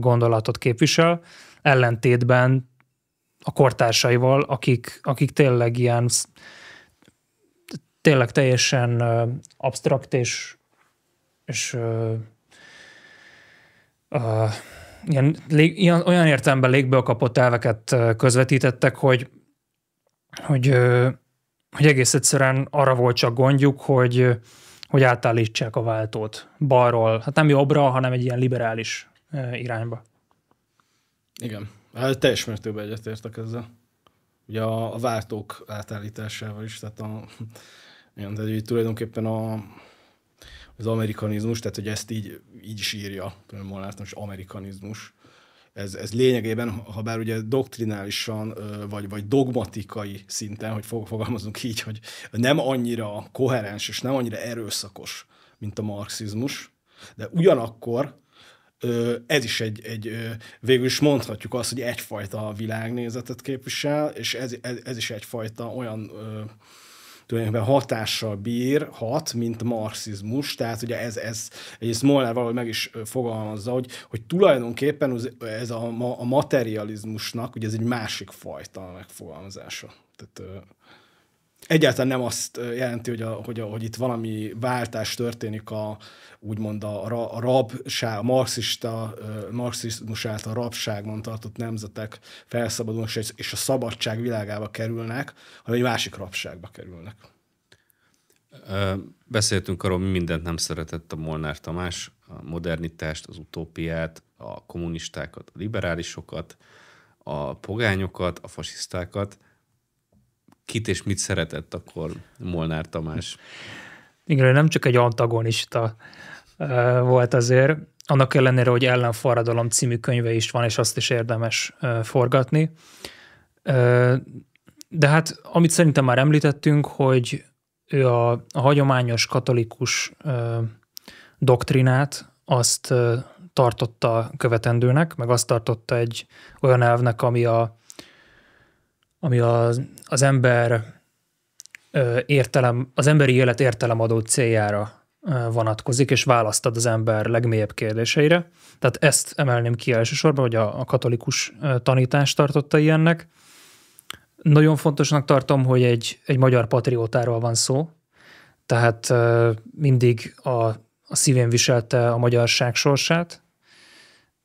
gondolatot képvisel, ellentétben a kortársaival, akik, akik tényleg ilyen tényleg teljesen absztrakt és, és ö, ö, ilyen, lég, ilyen, olyan értelemben légből kapott elveket közvetítettek, hogy, hogy, hogy egész egyszerűen arra volt csak gondjuk, hogy hogy átállítsák a váltót balról, hát nem jobbra, hanem egy ilyen liberális irányba. Igen, hát teljes mértékben egyetértek ezzel. Ugye a, a váltók átállításával is, tehát a, igen, tehát hogy tulajdonképpen a, az amerikanizmus, tehát hogy ezt így, így is írja, például most amerikanizmus, ez, ez lényegében, ha bár ugye doktrinálisan, vagy, vagy dogmatikai szinten, hogy fogalmazunk így, hogy nem annyira koherens és nem annyira erőszakos, mint a marxizmus, de ugyanakkor ez is egy, egy végül is mondhatjuk azt, hogy egyfajta világnézetet képvisel, és ez, ez, ez is egyfajta olyan tulajdonképpen hatással bír, hat, mint marxizmus, tehát ugye ez, ez egyrészt Molnár valahogy meg is fogalmazza, hogy, hogy tulajdonképpen ez a, a materializmusnak, ugye ez egy másik fajta megfogalmazása. Tehát egyáltalán nem azt jelenti, hogy, a, hogy, a, hogy itt valami váltás történik a úgymond a, ra, a rabság, a marxista, marxizmus által rabságban tartott nemzetek felszabadulnak, és, és a szabadság világába kerülnek, hanem egy másik rabságba kerülnek. Beszéltünk arról, mi mindent nem szeretett a Molnár Tamás, a modernitást, az utópiát, a kommunistákat, a liberálisokat, a pogányokat, a fasisztákat – kit és mit szeretett akkor Molnár Tamás? Igen, nem csak egy antagonista volt azért, annak ellenére, hogy Ellenforradalom című könyve is van, és azt is érdemes forgatni. De hát, amit szerintem már említettünk, hogy ő a, a hagyományos katolikus doktrinát azt tartotta követendőnek, meg azt tartotta egy olyan elvnek, ami a ami az, az ember értelem, az emberi élet értelemadó céljára vonatkozik, és választad az ember legmélyebb kérdéseire. Tehát ezt emelném ki elsősorban, hogy a, a katolikus tanítást tartotta ilyennek. Nagyon fontosnak tartom, hogy egy, egy magyar patriótáról van szó, tehát mindig a, a szívén viselte a magyarság sorsát,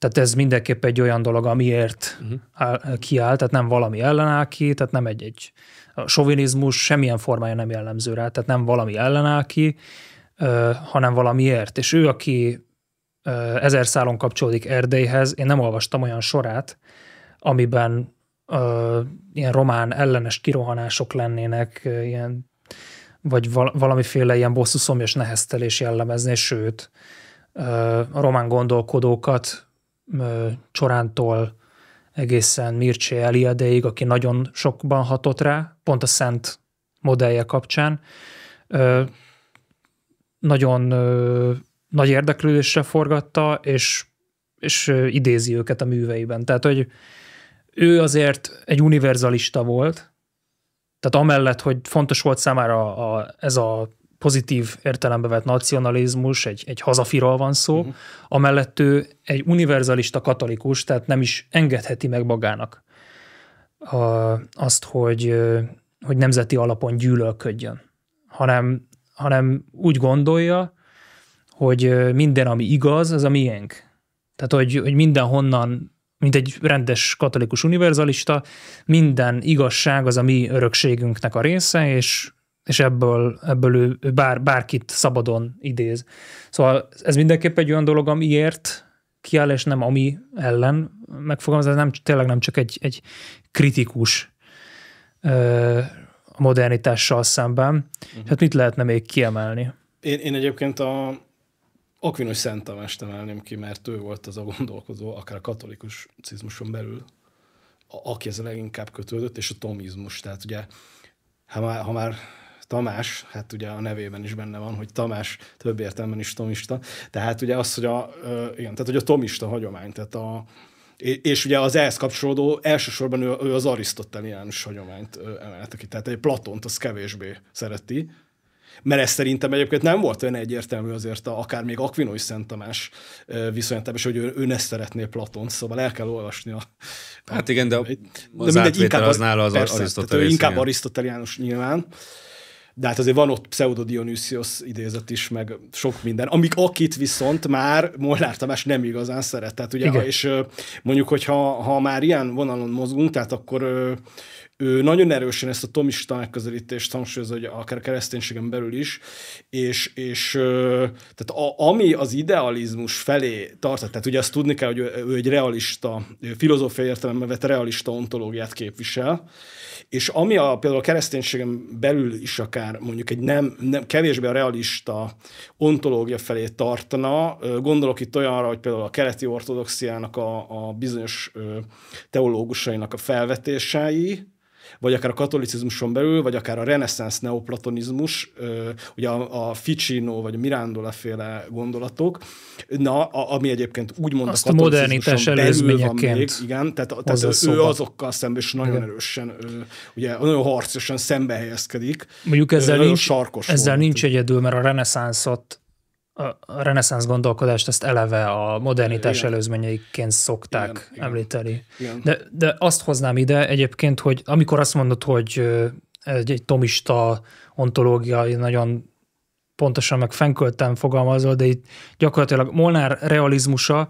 tehát ez mindenképp egy olyan dolog, amiért uh-huh. kiáll, tehát nem valami ellen áll ki, tehát nem egy-egy. A sovinizmus semmilyen formája nem jellemző rá, tehát nem valami ellen áll ki, ö, hanem valamiért. És ő, aki ö, ezer szálon kapcsolódik Erdélyhez, én nem olvastam olyan sorát, amiben ö, ilyen román ellenes kirohanások lennének, ö, ilyen, vagy val- valamiféle ilyen bosszúszomjas neheztelés jellemezni, sőt, ö, a román gondolkodókat Csorántól egészen Mircea Eliadeig, aki nagyon sokban hatott rá, pont a Szent modellje kapcsán. Nagyon nagy érdeklődésre forgatta, és, és idézi őket a műveiben. Tehát, hogy ő azért egy univerzalista volt, tehát amellett, hogy fontos volt számára a, a, ez a pozitív értelembe vett nacionalizmus, egy, egy hazafiról van szó, uh-huh. amellett ő egy univerzalista katolikus, tehát nem is engedheti meg magának a, azt, hogy, hogy nemzeti alapon gyűlölködjön, hanem, hanem úgy gondolja, hogy minden, ami igaz, az a miénk. Tehát, hogy, hogy mindenhonnan mint egy rendes katolikus univerzalista, minden igazság az a mi örökségünknek a része, és és ebből, ebből ő, ő bár, bárkit szabadon idéz. Szóval ez mindenképp egy olyan dolog, amiért kiáll, és nem ami ellen ez nem, tényleg nem csak egy, egy kritikus ö, modernitással szemben. Uh-huh. Hát mit lehetne még kiemelni? Én, én egyébként a Akvinos Szent Tamást emelném ki, mert ő volt az a gondolkozó, akár a katolikus cizmuson belül, a, aki ez leginkább kötődött, és a tomizmus. Tehát ugye, ha már, ha már Tamás, hát ugye a nevében is benne van, hogy Tamás több értelemben is tomista, tehát ugye az, hogy a, igen, tehát hogy a tomista hagyomány, tehát a, és ugye az ehhez kapcsolódó, elsősorban ő, ő az arisztotelianus hagyományt emelte ki, tehát egy Platont az kevésbé szereti, mert ez szerintem egyébként nem volt olyan egyértelmű azért, a, akár még Aquino is Szent Tamás viszonyatában és hogy ő, ő ne szeretné Platont, szóval el kell olvasni a... Hát igen, de, a, de mindegy, inkább az nála az persze, arisztoteliánus. Inkább arisztoteliánus nyilván, de hát azért van ott pseudo Dionysios idézet is, meg sok minden, amik akit viszont már Molnár Tamás nem igazán szeret. Tehát ugye, Igen. és mondjuk, hogyha ha már ilyen vonalon mozgunk, tehát akkor ő nagyon erősen ezt a tomista megközelítést hangsúlyozza, hogy akár a kereszténységen belül is, és, és tehát a, ami az idealizmus felé tartott, tehát ugye azt tudni kell, hogy ő, ő egy realista, filozófiai értelemben vett realista ontológiát képvisel, és ami a, például a kereszténységen belül is akár mondjuk egy nem, nem kevésbé a realista ontológia felé tartana, gondolok itt olyanra, hogy például a keleti ortodoxiának a, a bizonyos teológusainak a felvetései, vagy akár a katolicizmuson belül, vagy akár a reneszánsz neoplatonizmus, ugye a, a Ficino vagy a Mirándola féle gondolatok, na, a, ami egyébként úgymond Azt a katolicizmuson a belül van még, igen, tehát, tehát ő szóval. azokkal szemben is nagyon igen. erősen, ugye nagyon harcosan szembe helyezkedik. Mondjuk ezzel, nincs, ezzel nincs egyedül, mert a reneszánszot a reneszánsz gondolkodást ezt eleve a modernitás igen. előzményeiként szokták igen, igen. említeni. Igen. De, de azt hoznám ide egyébként, hogy amikor azt mondod, hogy egy, egy tomista ontológia, nagyon pontosan meg fenköltem fogalmazol, de itt gyakorlatilag Molnár realizmusa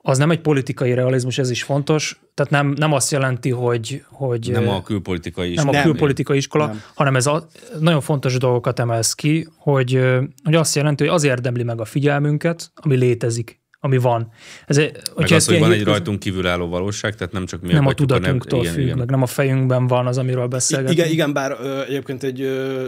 az nem egy politikai realizmus, ez is fontos. Tehát nem, nem azt jelenti, hogy, hogy nem a külpolitikai iskola, nem a külpolitikai iskola nem. hanem ez a, nagyon fontos dolgokat emelsz ki, hogy, hogy azt jelenti, hogy az érdemli meg a figyelmünket, ami létezik ami van. Ez, meg az, hogy van egy rajtunk kívülálló valóság, tehát nem csak mi Nem a tudatunktól nem, függ, igen. meg nem a fejünkben van az, amiről beszélgetünk. Igen, igen bár ö, egyébként egy ö,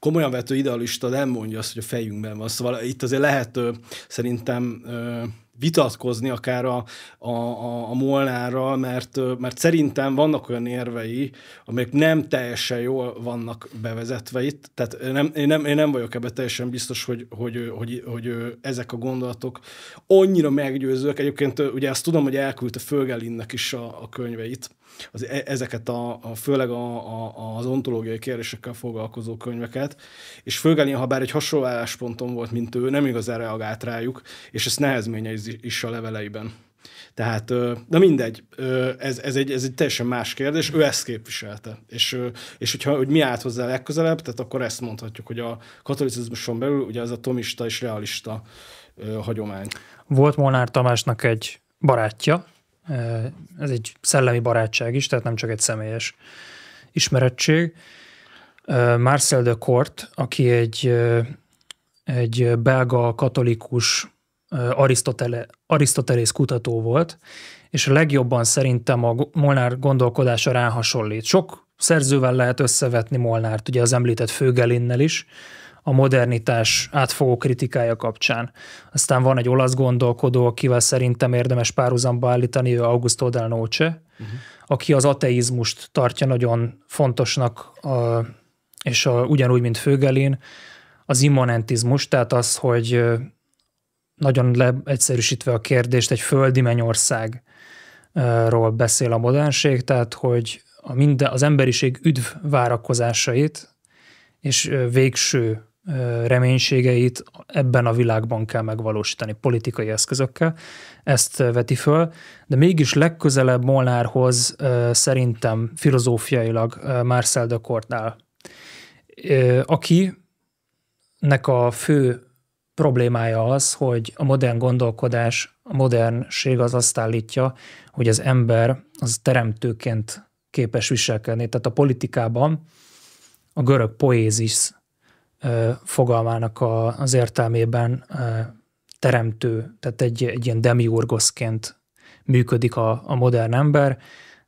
komolyan vető idealista nem mondja azt, hogy a fejünkben van. Szóval itt azért lehet ö, szerintem ö, vitatkozni akár a, a, a, a Molnárral, mert, mert szerintem vannak olyan érvei, amelyek nem teljesen jól vannak bevezetve itt. Tehát nem, én, nem, én nem vagyok ebben teljesen biztos, hogy, hogy, hogy, hogy ezek a gondolatok annyira meggyőzőek. Egyébként ugye azt tudom, hogy elküldte Fölgelinnek is a, a könyveit, az, e- ezeket a, a főleg a, a, az ontológiai kérdésekkel foglalkozó könyveket, és főleg, ha bár egy hasonló állásponton volt, mint ő, nem igazán reagált rájuk, és ezt nehezményeiz is a leveleiben. Tehát, de mindegy, ez, ez, egy, ez egy teljesen más kérdés, ő ezt képviselte. És, és hogyha, hogy mi állt hozzá legközelebb, tehát akkor ezt mondhatjuk, hogy a katolicizmuson belül ugye ez a tomista és realista hagyomány. Volt Molnár Tamásnak egy barátja, ez egy szellemi barátság is, tehát nem csak egy személyes ismerettség. Marcel de Kort, aki egy, egy belga katolikus Aristotele, Arisztotelész kutató volt, és a legjobban szerintem a Molnár gondolkodása rá hasonlít. Sok szerzővel lehet összevetni Molnárt, ugye az említett Főgelinnel is, a modernitás átfogó kritikája kapcsán. Aztán van egy olasz gondolkodó, akivel szerintem érdemes párhuzamba állítani, ő Augusto Del Noce, uh-huh. aki az ateizmust tartja nagyon fontosnak, a, és a, ugyanúgy, mint Fögelin, az immanentizmus, tehát az, hogy nagyon leegyszerűsítve a kérdést, egy földi mennyországról beszél a modernség, tehát hogy a minden, az emberiség üdv várakozásait és végső reménységeit ebben a világban kell megvalósítani politikai eszközökkel. Ezt veti föl, de mégis legközelebb Molnárhoz szerintem filozófiailag Marcel de Kortnál, akinek a fő problémája az, hogy a modern gondolkodás, a modernség az azt állítja, hogy az ember az teremtőként képes viselkedni. Tehát a politikában a görög poézis fogalmának a, az értelmében teremtő, tehát egy, egy ilyen demiurgoszként működik a, a modern ember,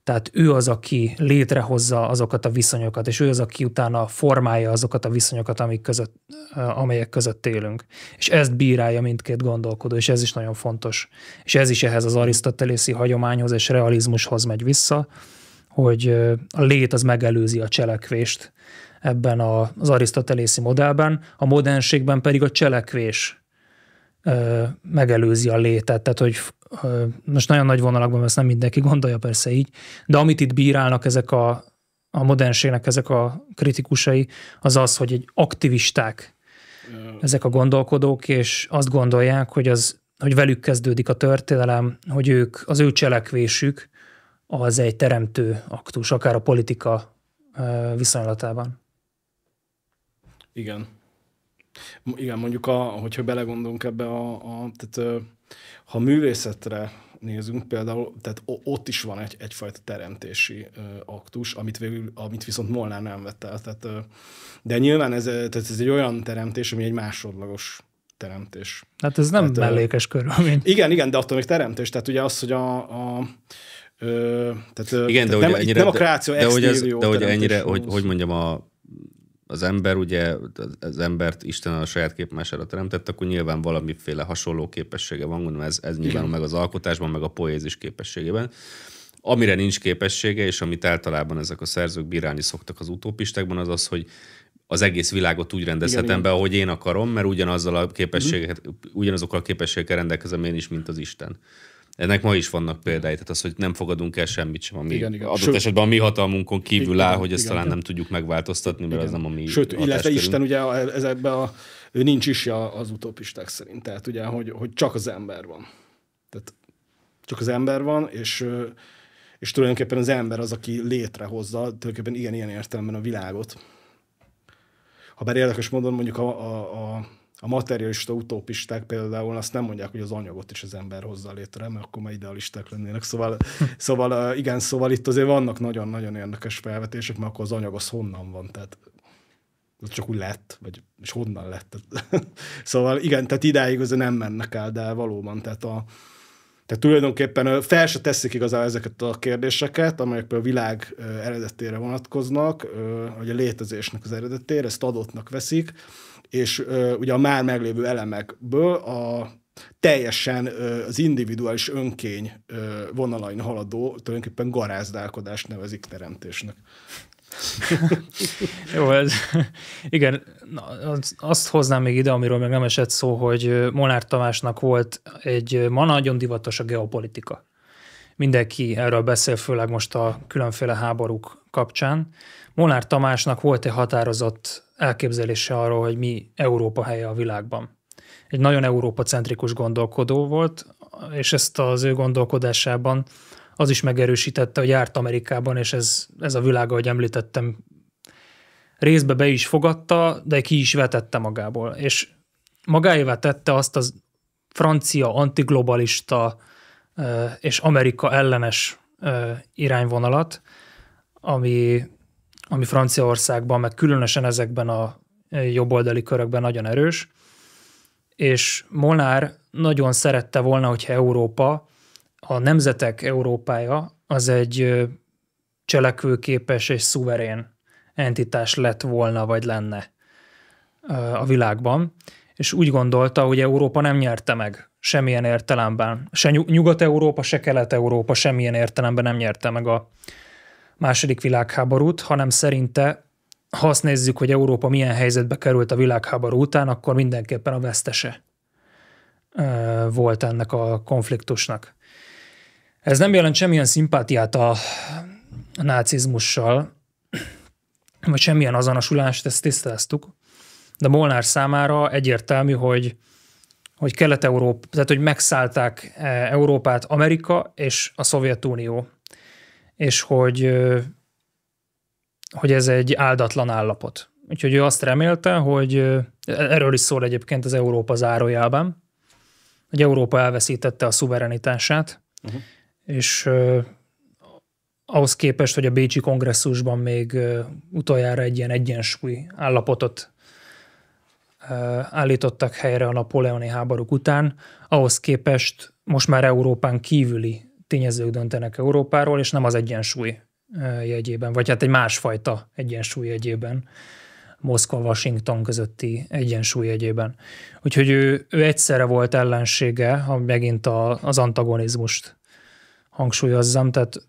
tehát ő az, aki létrehozza azokat a viszonyokat, és ő az, aki utána formálja azokat a viszonyokat, amik között, amelyek között élünk. És ezt bírálja mindkét gondolkodó, és ez is nagyon fontos. És ez is ehhez az arisztotelészi hagyományhoz és realizmushoz megy vissza, hogy a lét az megelőzi a cselekvést ebben az arisztotelészi modellben, a modernségben pedig a cselekvés megelőzi a létet, tehát hogy most nagyon nagy vonalakban ezt nem mindenki gondolja persze így, de amit itt bírálnak ezek a, a modernségnek ezek a kritikusai, az az, hogy egy aktivisták ezek a gondolkodók, és azt gondolják, hogy, az, hogy velük kezdődik a történelem, hogy ők, az ő cselekvésük az egy teremtő aktus, akár a politika viszonylatában. Igen. Igen, mondjuk, a, hogyha belegondolunk ebbe, a, a, tehát, ha művészetre nézünk például, tehát ott is van egy, egyfajta teremtési ö, aktus, amit, végül, amit viszont Molnár nem vett el. Tehát, ö, de nyilván ez, tehát ez egy olyan teremtés, ami egy másodlagos teremtés. Hát ez nem tehát, mellékes körülmény. Igen, igen, de attól még teremtés. Tehát ugye az, hogy a, a tehát, Igen, tehát de nem, ennyire, nem a kreáció de, hogy, ez, de hogy ennyire, hogy, hogy mondjam, a, az ember ugye, az embert Isten a saját képmására teremtett, akkor nyilván valamiféle hasonló képessége van, gondolom ez, ez nyilván Igen. meg az alkotásban, meg a poézis képességében. Amire nincs képessége, és amit általában ezek a szerzők bírálni szoktak az utópistákban, az az, hogy az egész világot úgy rendezhetem igen, be, igen. ahogy én akarom, mert ugyanazzal a mhm. képességeket, uh-huh. ugyanazokkal a képességekkel rendelkezem én is, mint az Isten ennek ma is vannak példái, tehát az, hogy nem fogadunk el semmit sem, ami igen, igen. adott Sőt, esetben a mi hatalmunkon kívül igen, áll, hogy ezt igen, talán igen. nem tudjuk megváltoztatni, mert igen. az nem a mi Sőt, illetve Isten ugye ezekben a, ő nincs is az utopisták szerint, tehát ugye, hogy, hogy csak az ember van. Tehát csak az ember van, és és tulajdonképpen az ember az, aki létrehozza tulajdonképpen igen, ilyen értelemben a világot. Ha bár érdekes módon mondjuk a, a, a a materialista utópisták például azt nem mondják, hogy az anyagot is az ember hozza létre, mert akkor már idealisták lennének. Szóval, szóval igen, szóval itt azért vannak nagyon-nagyon érdekes felvetések, mert akkor az anyag az honnan van, tehát az csak úgy lett, vagy és honnan lett. *laughs* szóval igen, tehát idáig azért nem mennek el, de valóban, tehát a, tehát tulajdonképpen fel se teszik igazából ezeket a kérdéseket, amelyek a világ eredetére vonatkoznak, vagy a létezésnek az eredetére, ezt adottnak veszik, és ö, ugye a már meglévő elemekből a teljesen ö, az individuális önkény ö, vonalain haladó, tulajdonképpen garázdálkodást nevezik teremtésnek. *laughs* Jó, ez, igen, azt hoznám még ide, amiről még nem esett szó, hogy Molnár Tamásnak volt egy ma nagyon divatos a geopolitika. Mindenki erről beszél, főleg most a különféle háborúk kapcsán. Molnár Tamásnak volt egy határozott elképzelése arról, hogy mi Európa helye a világban. Egy nagyon Európa-centrikus gondolkodó volt, és ezt az ő gondolkodásában az is megerősítette, hogy járt Amerikában, és ez, ez a világ, ahogy említettem, részbe be is fogadta, de ki is vetette magából. És magáévá tette azt az francia antiglobalista és Amerika ellenes irányvonalat, ami ami Franciaországban, meg különösen ezekben a e, jobboldali körökben nagyon erős, és Molnár nagyon szerette volna, hogyha Európa, a nemzetek Európája az egy cselekvőképes és szuverén entitás lett volna, vagy lenne a világban, és úgy gondolta, hogy Európa nem nyerte meg semmilyen értelemben. Se Nyugat-Európa, se Kelet-Európa semmilyen értelemben nem nyerte meg a, második világháborút, hanem szerinte, ha azt nézzük, hogy Európa milyen helyzetbe került a világháború után, akkor mindenképpen a vesztese volt ennek a konfliktusnak. Ez nem jelent semmilyen szimpátiát a nácizmussal, vagy semmilyen azonosulást, ezt tiszteleztük, De Molnár számára egyértelmű, hogy, hogy Kelet-Európa, tehát hogy megszállták e, Európát Amerika és a Szovjetunió és hogy, hogy ez egy áldatlan állapot. Úgyhogy ő azt remélte, hogy erről is szól egyébként az Európa zárójában, hogy Európa elveszítette a szuverenitását, uh-huh. és ahhoz képest, hogy a Bécsi kongresszusban még utoljára egy ilyen egyensúly állapotot állítottak helyre a napóleoni háborúk után, ahhoz képest most már Európán kívüli tényezők döntenek Európáról, és nem az egyensúly jegyében, vagy hát egy másfajta egyensúly jegyében, Moszkva-Washington közötti egyensúly jegyében. Úgyhogy ő, ő egyszerre volt ellensége, ha megint a, az antagonizmust hangsúlyozzam, tehát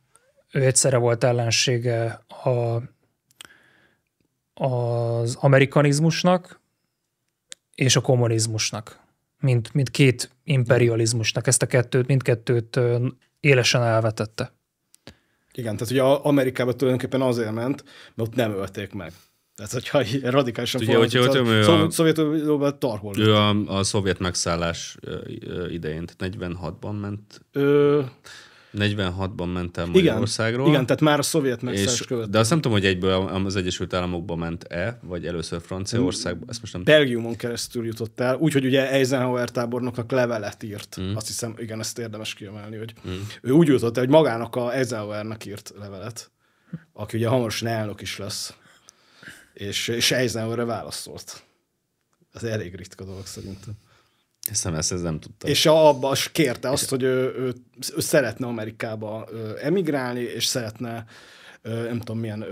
ő egyszerre volt ellensége a, az amerikanizmusnak és a kommunizmusnak, mint, mint két imperializmusnak. Ezt a kettőt, mindkettőt élesen elvetette. Igen, tehát ugye Amerikába tulajdonképpen azért ment, mert ott nem ölték meg. Tehát, hogyha radikálisan Ugye, hogy ott ő a, Szovjetunióban tarhol. Ő a, a szovjet megszállás idején, tehát 46-ban ment. Ö, 46-ban ment el Magyarországról. Igen, igen tehát már a szovjet megszállás követően. De azt nem tudom, hogy egyből az Egyesült Államokba ment-e, vagy először Franciaországba, ezt most nem Belgiumon keresztül jutott el, úgyhogy ugye Eisenhower tábornoknak levelet írt. Mm. Azt hiszem, igen, ezt érdemes kiemelni, hogy mm. ő úgy jutott el, hogy magának a Eisenhowernak írt levelet, aki ugye hamarosan elnök is lesz, és, és Eisenhowerre válaszolt. Ez elég ritka dolog szerintem. Hiszem, ezt, ezt nem tudta. És abba kérte azt, hogy ő, ő, ő szeretne Amerikába emigrálni, és szeretne nem tudom milyen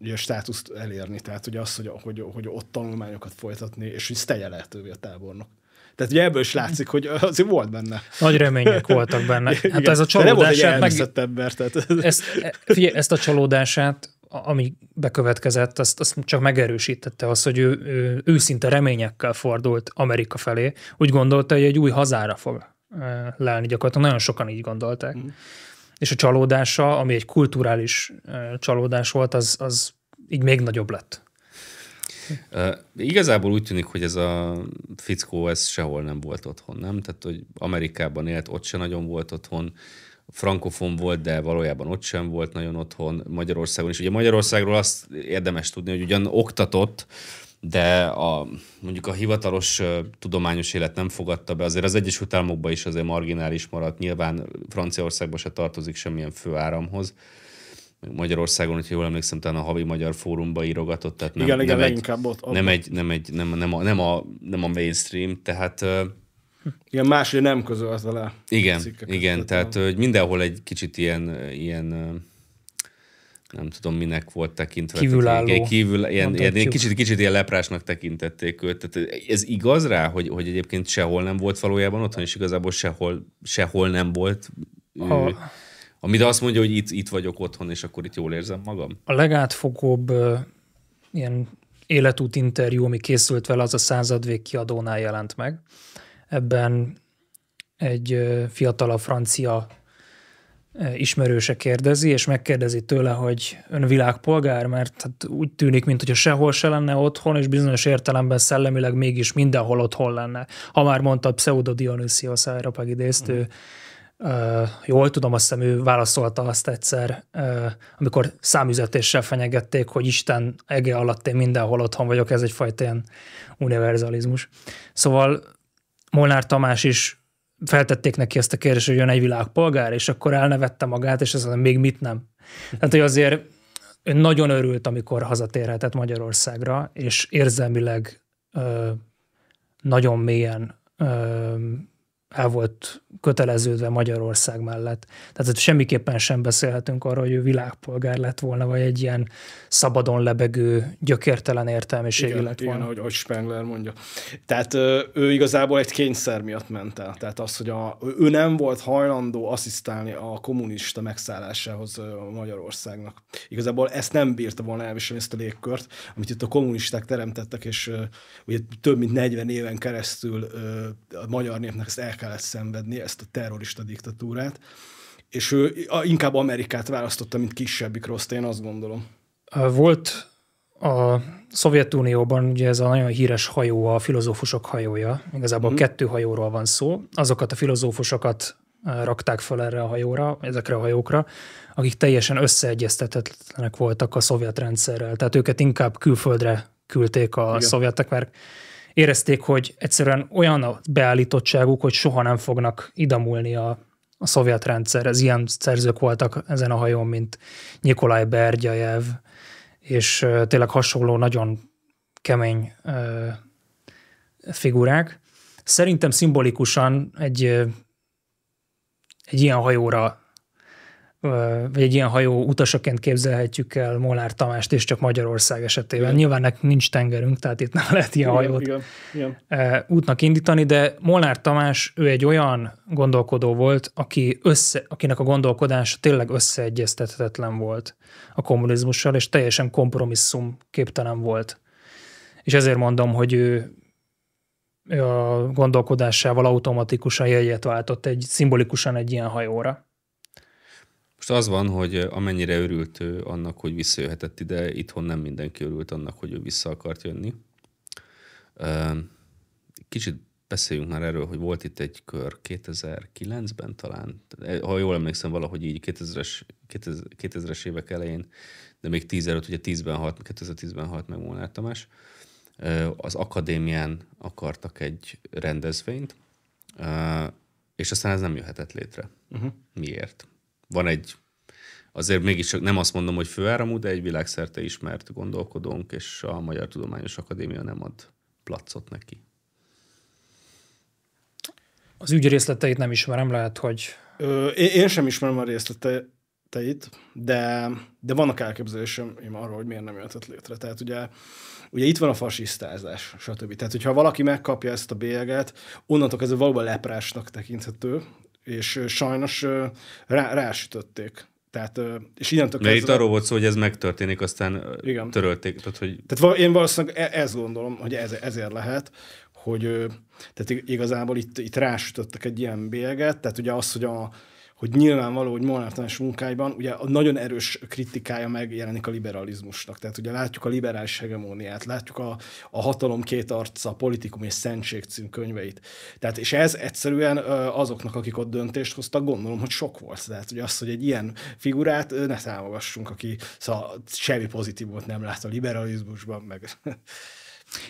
ugye, státuszt elérni. Tehát ugye az, hogy, hogy, hogy ott tanulmányokat folytatni, és hogy ezt tegye lehetővé a tábornok. Tehát ugye ebből is látszik, hogy azért volt benne. Nagy remények voltak benne. *laughs* Hát Igen, ez a csalódását... nem volt egy meg... ember. Tehát... Ezt, e, figyelj, ezt a csalódását ami bekövetkezett, azt, azt csak megerősítette azt, hogy ő, ő őszinte reményekkel fordult Amerika felé. Úgy gondolta, hogy egy új hazára fog lelni gyakorlatilag. Nagyon sokan így gondolták. Mm. És a csalódása, ami egy kulturális csalódás volt, az, az így még nagyobb lett. Uh, igazából úgy tűnik, hogy ez a fickó, ez sehol nem volt otthon, nem? Tehát, hogy Amerikában élt, ott se nagyon volt otthon, frankofon volt, de valójában ott sem volt nagyon otthon Magyarországon is. Ugye Magyarországról azt érdemes tudni, hogy ugyan oktatott, de a, mondjuk a hivatalos tudományos élet nem fogadta be. Azért az Egyesült Államokban is azért marginális maradt. Nyilván Franciaországban se tartozik semmilyen főáramhoz. Magyarországon, hogyha jól emlékszem, talán a Havi Magyar Fórumba írogatott, tehát nem, igen, nem, igen, egy, nem, egy, nem, egy, nem, nem, a, nem, a, nem a mainstream, tehát uh, igen, más, hogy nem az alá. Igen, igen, tehát hogy mindenhol egy kicsit ilyen, ilyen nem tudom minek volt tekintve. Kívülálló. Tehát, kívül, ilyen, ilyen, ilyen, kicsit, kicsit ilyen leprásnak tekintették őt. Tehát ez igaz rá, hogy, hogy egyébként sehol nem volt valójában otthon, és igazából sehol, sehol nem volt ő, a... Amit azt mondja, hogy itt, itt vagyok otthon, és akkor itt jól érzem magam. A legátfogóbb uh, ilyen életút interjú, ami készült vele, az a századvég kiadónál jelent meg. Ebben egy a francia ismerőse kérdezi, és megkérdezi tőle, hogy ön világpolgár, mert hát úgy tűnik, mintha sehol se lenne otthon, és bizonyos értelemben szellemileg mégis mindenhol otthon lenne. Ha már mondtad, Pseudo Dionysios Aeropag idéztő, mm. Uh, jól tudom, azt hiszem ő válaszolta azt egyszer, amikor számüzetéssel fenyegették, hogy Isten ege alatt én mindenhol otthon vagyok, ez egyfajta ilyen univerzalizmus. Szóval Molnár Tamás is feltették neki ezt a kérdést, hogy jön egy világpolgár, és akkor elnevette magát, és azt még mit nem. Tehát, hogy azért ő nagyon örült, amikor hazatérhetett Magyarországra, és érzelmileg ö, nagyon mélyen ö, el volt köteleződve Magyarország mellett. Tehát semmiképpen sem beszélhetünk arról, hogy ő világpolgár lett volna, vagy egy ilyen szabadon lebegő, gyökértelen értelmiségű igen, lett volna. Igen, ahogy, ahogy Spengler mondja. Tehát ő igazából egy kényszer miatt ment el. Tehát az, hogy a, ő nem volt hajlandó asszisztálni a kommunista megszállásához Magyarországnak. Igazából ezt nem bírta volna elviselni, ezt a légkört, amit itt a kommunisták teremtettek, és ugye több mint 40 éven keresztül a magyar népnek ezt el kellett szenvedni ezt a terrorista diktatúrát, és ő inkább Amerikát választotta, mint kisebbik rossz, én azt gondolom. Volt a Szovjetunióban ugye ez a nagyon híres hajó, a filozófusok hajója, igazából mm. kettő hajóról van szó, azokat a filozófusokat rakták fel erre a hajóra, ezekre a hajókra, akik teljesen összeegyeztetetlenek voltak a szovjet rendszerrel. Tehát őket inkább külföldre küldték a Igen. szovjetek, mert érezték, hogy egyszerűen olyan a beállítottságuk, hogy soha nem fognak idamulni a, a szovjet Ez Ilyen szerzők voltak ezen a hajón, mint Nikolaj Bergyajev és tényleg hasonló, nagyon kemény ö, figurák. Szerintem szimbolikusan egy, egy ilyen hajóra vagy egy ilyen hajó utasaként képzelhetjük el Molár Tamást, és csak Magyarország esetében. Igen. Nyilván nekünk nincs tengerünk, tehát itt nem lehet ilyen igen, hajót igen, igen. útnak indítani, de Molár Tamás, ő egy olyan gondolkodó volt, aki össze, akinek a gondolkodása tényleg összeegyeztethetetlen volt a kommunizmussal, és teljesen kompromisszum képtelen volt. És ezért mondom, hogy ő, ő a gondolkodásával automatikusan jegyet váltott egy, szimbolikusan egy ilyen hajóra. Most az van, hogy amennyire örült ő annak, hogy visszajöhetett ide, itthon nem mindenki örült annak, hogy ő vissza akart jönni. Kicsit beszéljünk már erről, hogy volt itt egy kör 2009-ben talán, ha jól emlékszem, valahogy így 2000-es, 2000, 2000-es évek elején, de még 10 előtt, ugye 10-ben halt, 2010-ben halt meg Molnár Tamás, az akadémián akartak egy rendezvényt, és aztán ez nem jöhetett létre. Uh-huh. Miért? van egy, azért mégiscsak nem azt mondom, hogy főáramú, de egy világszerte ismert gondolkodónk, és a Magyar Tudományos Akadémia nem ad placot neki. Az ügy részleteit nem ismerem, lehet, hogy... Ö, én sem ismerem a részleteit, de, de vannak elképzelésem én arról, hogy miért nem jöhetett létre. Tehát ugye, ugye itt van a fasisztázás, stb. Tehát, hogyha valaki megkapja ezt a bélyeget, onnantól ez valóban leprásnak tekinthető, és sajnos rá, rásütötték. Tehát, és innentől De itt arról volt szó, hogy ez megtörténik, aztán Igen. törölték. Tehát, hogy... tehát én valószínűleg e-, ezt gondolom, hogy ez, ezért lehet, hogy tehát igazából itt, itt rásütöttek egy ilyen bélyeget, tehát ugye az, hogy a, hogy nyilvánvaló, hogy Molnár Tamás munkáiban ugye a nagyon erős kritikája megjelenik a liberalizmusnak. Tehát ugye látjuk a liberális hegemóniát, látjuk a, a hatalom két arca, politikum és szentség cím könyveit. Tehát, és ez egyszerűen azoknak, akik ott döntést hoztak, gondolom, hogy sok volt. Tehát ugye az, hogy egy ilyen figurát ne támogassunk, aki szóval semmi pozitívot nem lát a liberalizmusban, meg...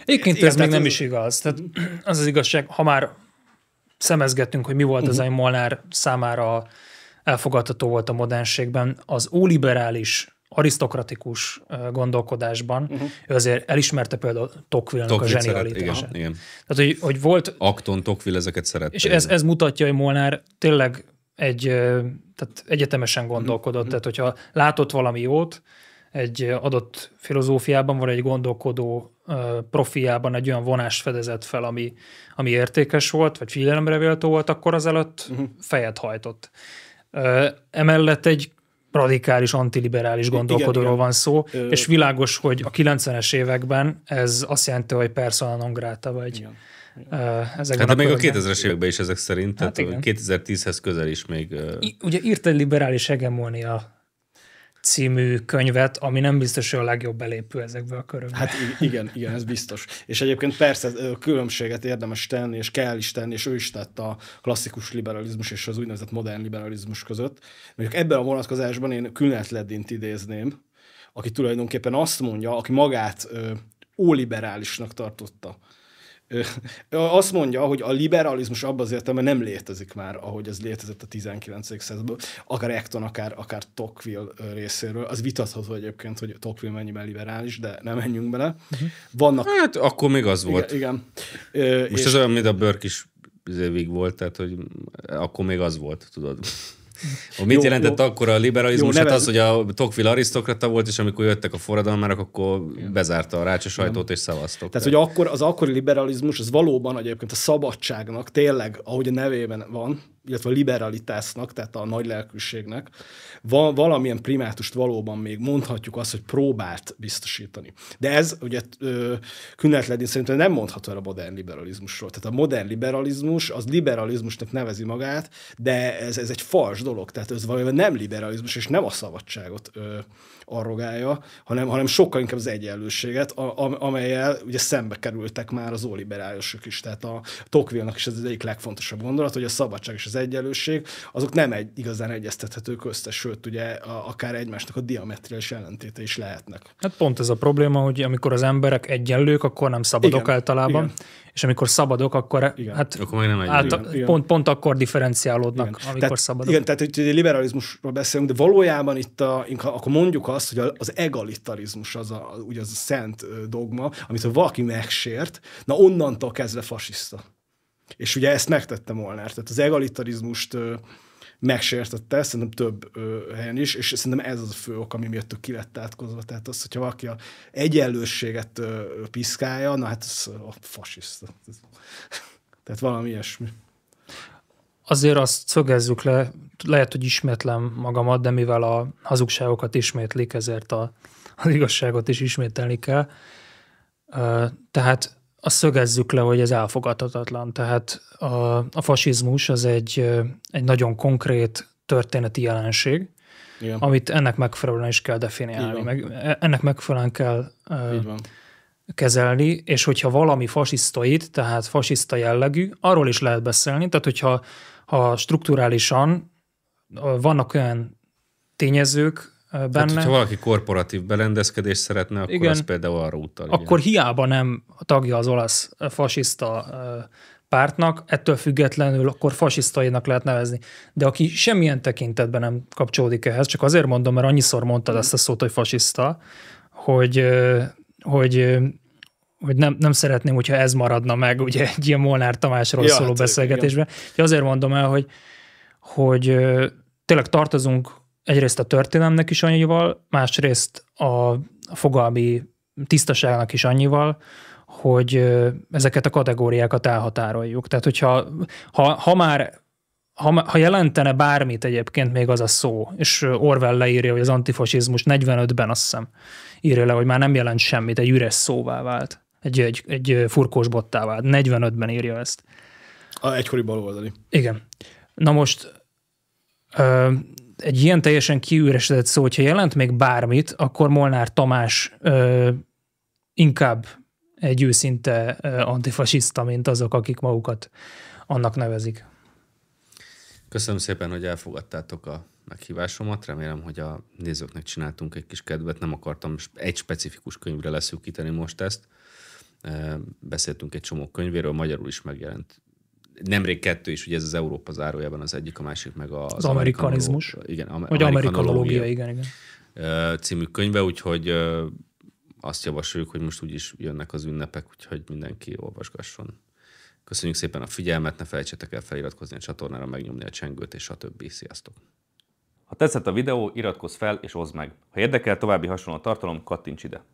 Egyébként ez még nem az... is igaz. Tehát az az igazság, ha már szemezgettünk, hogy mi volt uh-huh. az, mhm. ami Molnár számára elfogadható volt a modernségben. Az óliberális, arisztokratikus gondolkodásban, uh-huh. ő azért elismerte például tocqueville a zsenialitását. Szeret, igen, igen. Tehát, hogy, hogy volt... Acton, Tocqueville ezeket szerette. És ez, ez mutatja, hogy Molnár tényleg egy, tehát egyetemesen gondolkodott, uh-huh. tehát hogyha látott valami jót, egy adott filozófiában, vagy egy gondolkodó profiában egy olyan vonás fedezett fel, ami, ami értékes volt, vagy figyelemre véltó volt, akkor előtt uh-huh. fejet hajtott. Emellett egy radikális, antiliberális gondolkodóról van szó, igen. és világos, hogy a 90-es években ez azt jelenti, hogy persona non grata vagy. Igen. Ezekben hát a még a 2000-es években is ezek szerint, hát tehát igen. 2010-hez közel is még... I, ugye írt egy liberális hegemónia című könyvet, ami nem biztos, hogy a legjobb belépő ezekből a körökből. Hát igen, igen, ez biztos. És egyébként persze különbséget érdemes tenni, és kell is tenni, és ő is tett a klasszikus liberalizmus és az úgynevezett modern liberalizmus között. Mondjuk ebben a vonatkozásban én Külnet Leddint idézném, aki tulajdonképpen azt mondja, aki magát ö, óliberálisnak tartotta azt mondja, hogy a liberalizmus abban az értelemben nem létezik már, ahogy ez létezett a 19. században, akár Acton, akár, akár Tocqueville részéről. Az vitatható egyébként, hogy Tocqueville mennyiben liberális, de nem menjünk bele. Mhm. Vannak... Hát akkor még az volt. Igen. igen. Most és... ez olyan, mint a Börk is vég volt, tehát hogy akkor még az volt, tudod. Ó, mit jelentett jó. akkor a liberalizmus? Jó, hát az, hogy a Tocqueville arisztokrata volt, és amikor jöttek a forradalmárok, akkor Igen. bezárta a rácsos sajtót, és szavaztok. Tehát, el. hogy akkor, az akkori liberalizmus, az valóban egyébként a szabadságnak tényleg, ahogy a nevében van, illetve a liberalitásnak, tehát a nagy lelkűségnek val- valamilyen primátust valóban még mondhatjuk azt, hogy próbált biztosítani. De ez ugye Künnetledin szerintem nem mondható el a modern liberalizmusról. Tehát a modern liberalizmus az liberalizmusnak nevezi magát, de ez, ez egy fals dolog, tehát ez valójában nem liberalizmus, és nem a szabadságot ö, arrogálja, hanem, hanem sokkal inkább az egyenlőséget, a, a, amelyel ugye szembe kerültek már az oliberálisok is. Tehát a Tocqueville-nak is ez az egyik legfontosabb gondolat, hogy a szabadság és az egyenlőség, azok nem egy igazán egyeztethetők össze, sőt, ugye a, akár egymásnak a diametriális ellentéte is lehetnek. Hát pont ez a probléma, hogy amikor az emberek egyenlők, akkor nem szabadok igen, általában, igen. és amikor szabadok, akkor, igen. hát, akkor meg nem át, igen. Pont, pont akkor differenciálódnak, igen. amikor tehát, szabadok. Igen, tehát hogy liberalizmusról beszélünk, de valójában itt a, akkor mondjuk azt, hogy az egalitarizmus az a, ugye az a szent dogma, amit ha valaki megsért, na onnantól kezdve fasiszta. És ugye ezt megtette Molnár, tehát az egalitarizmust megsértette, szerintem több ö, helyen is, és szerintem ez az a fő ok, ami miatt ki lett átkozva. Tehát az, hogyha valaki a egyenlősséget ö, piszkálja, na hát ez a fasiszta. *laughs* Tehát valami ilyesmi. Azért azt szögezzük le, lehet, hogy ismétlem magamat, de mivel a hazugságokat ismétlik, ezért a, az igazságot is ismételni kell. Tehát azt szögezzük le, hogy ez elfogadhatatlan. Tehát a, a fasizmus az egy, egy nagyon konkrét történeti jelenség, Igen. amit ennek megfelelően is kell definiálni, meg ennek megfelelően kell uh, kezelni, és hogyha valami fasisztoid, tehát fasiszta jellegű, arról is lehet beszélni, tehát hogyha ha strukturálisan vannak olyan tényezők, benne. Tehát, hogyha valaki korporatív berendezkedést szeretne, akkor igen, ez például arra utal. Akkor igen. hiába nem tagja az olasz fasiszta pártnak, ettől függetlenül akkor fasisztainak lehet nevezni. De aki semmilyen tekintetben nem kapcsolódik ehhez, csak azért mondom, mert annyiszor mondtad ezt a szót, hogy fasiszta, hogy, hogy, hogy nem, nem szeretném, hogyha ez maradna meg ugye egy ilyen Molnár Tamásról ja, szóló hát, beszélgetésben. Igen. Azért mondom el, hogy, hogy tényleg tartozunk egyrészt a történelmnek is annyival, másrészt a fogalmi tisztaságnak is annyival, hogy ezeket a kategóriákat elhatároljuk. Tehát, hogyha ha, ha már ha, ha jelentene bármit egyébként még az a szó, és Orwell leírja, hogy az antifasizmus 45-ben azt hiszem írja le, hogy már nem jelent semmit, egy üres szóvá vált, egy, egy, egy furkós bottá vált, 45-ben írja ezt. A egykori baloldali. Igen. Na most egy ilyen teljesen kiüresedett szó, hogyha jelent még bármit, akkor Molnár Tamás ö, inkább egy őszinte ö, antifasiszta, mint azok, akik magukat annak nevezik. Köszönöm szépen, hogy elfogadtátok a meghívásomat. Remélem, hogy a nézőknek csináltunk egy kis kedvet. Nem akartam egy specifikus könyvre leszűkíteni most ezt. Beszéltünk egy csomó könyvéről, magyarul is megjelent nemrég kettő is, ugye ez az Európa zárójában az egyik, a másik meg az, az amerikanizmus. Igen, am- vagy amerikanológia, igen, igen. Című könyve, úgyhogy azt javasoljuk, hogy most úgyis jönnek az ünnepek, úgyhogy mindenki olvasgasson. Köszönjük szépen a figyelmet, ne felejtsetek el feliratkozni a csatornára, megnyomni a csengőt, és a többi Sziasztok! Ha tetszett a videó, iratkozz fel és oszd meg. Ha érdekel további hasonló tartalom, kattints ide!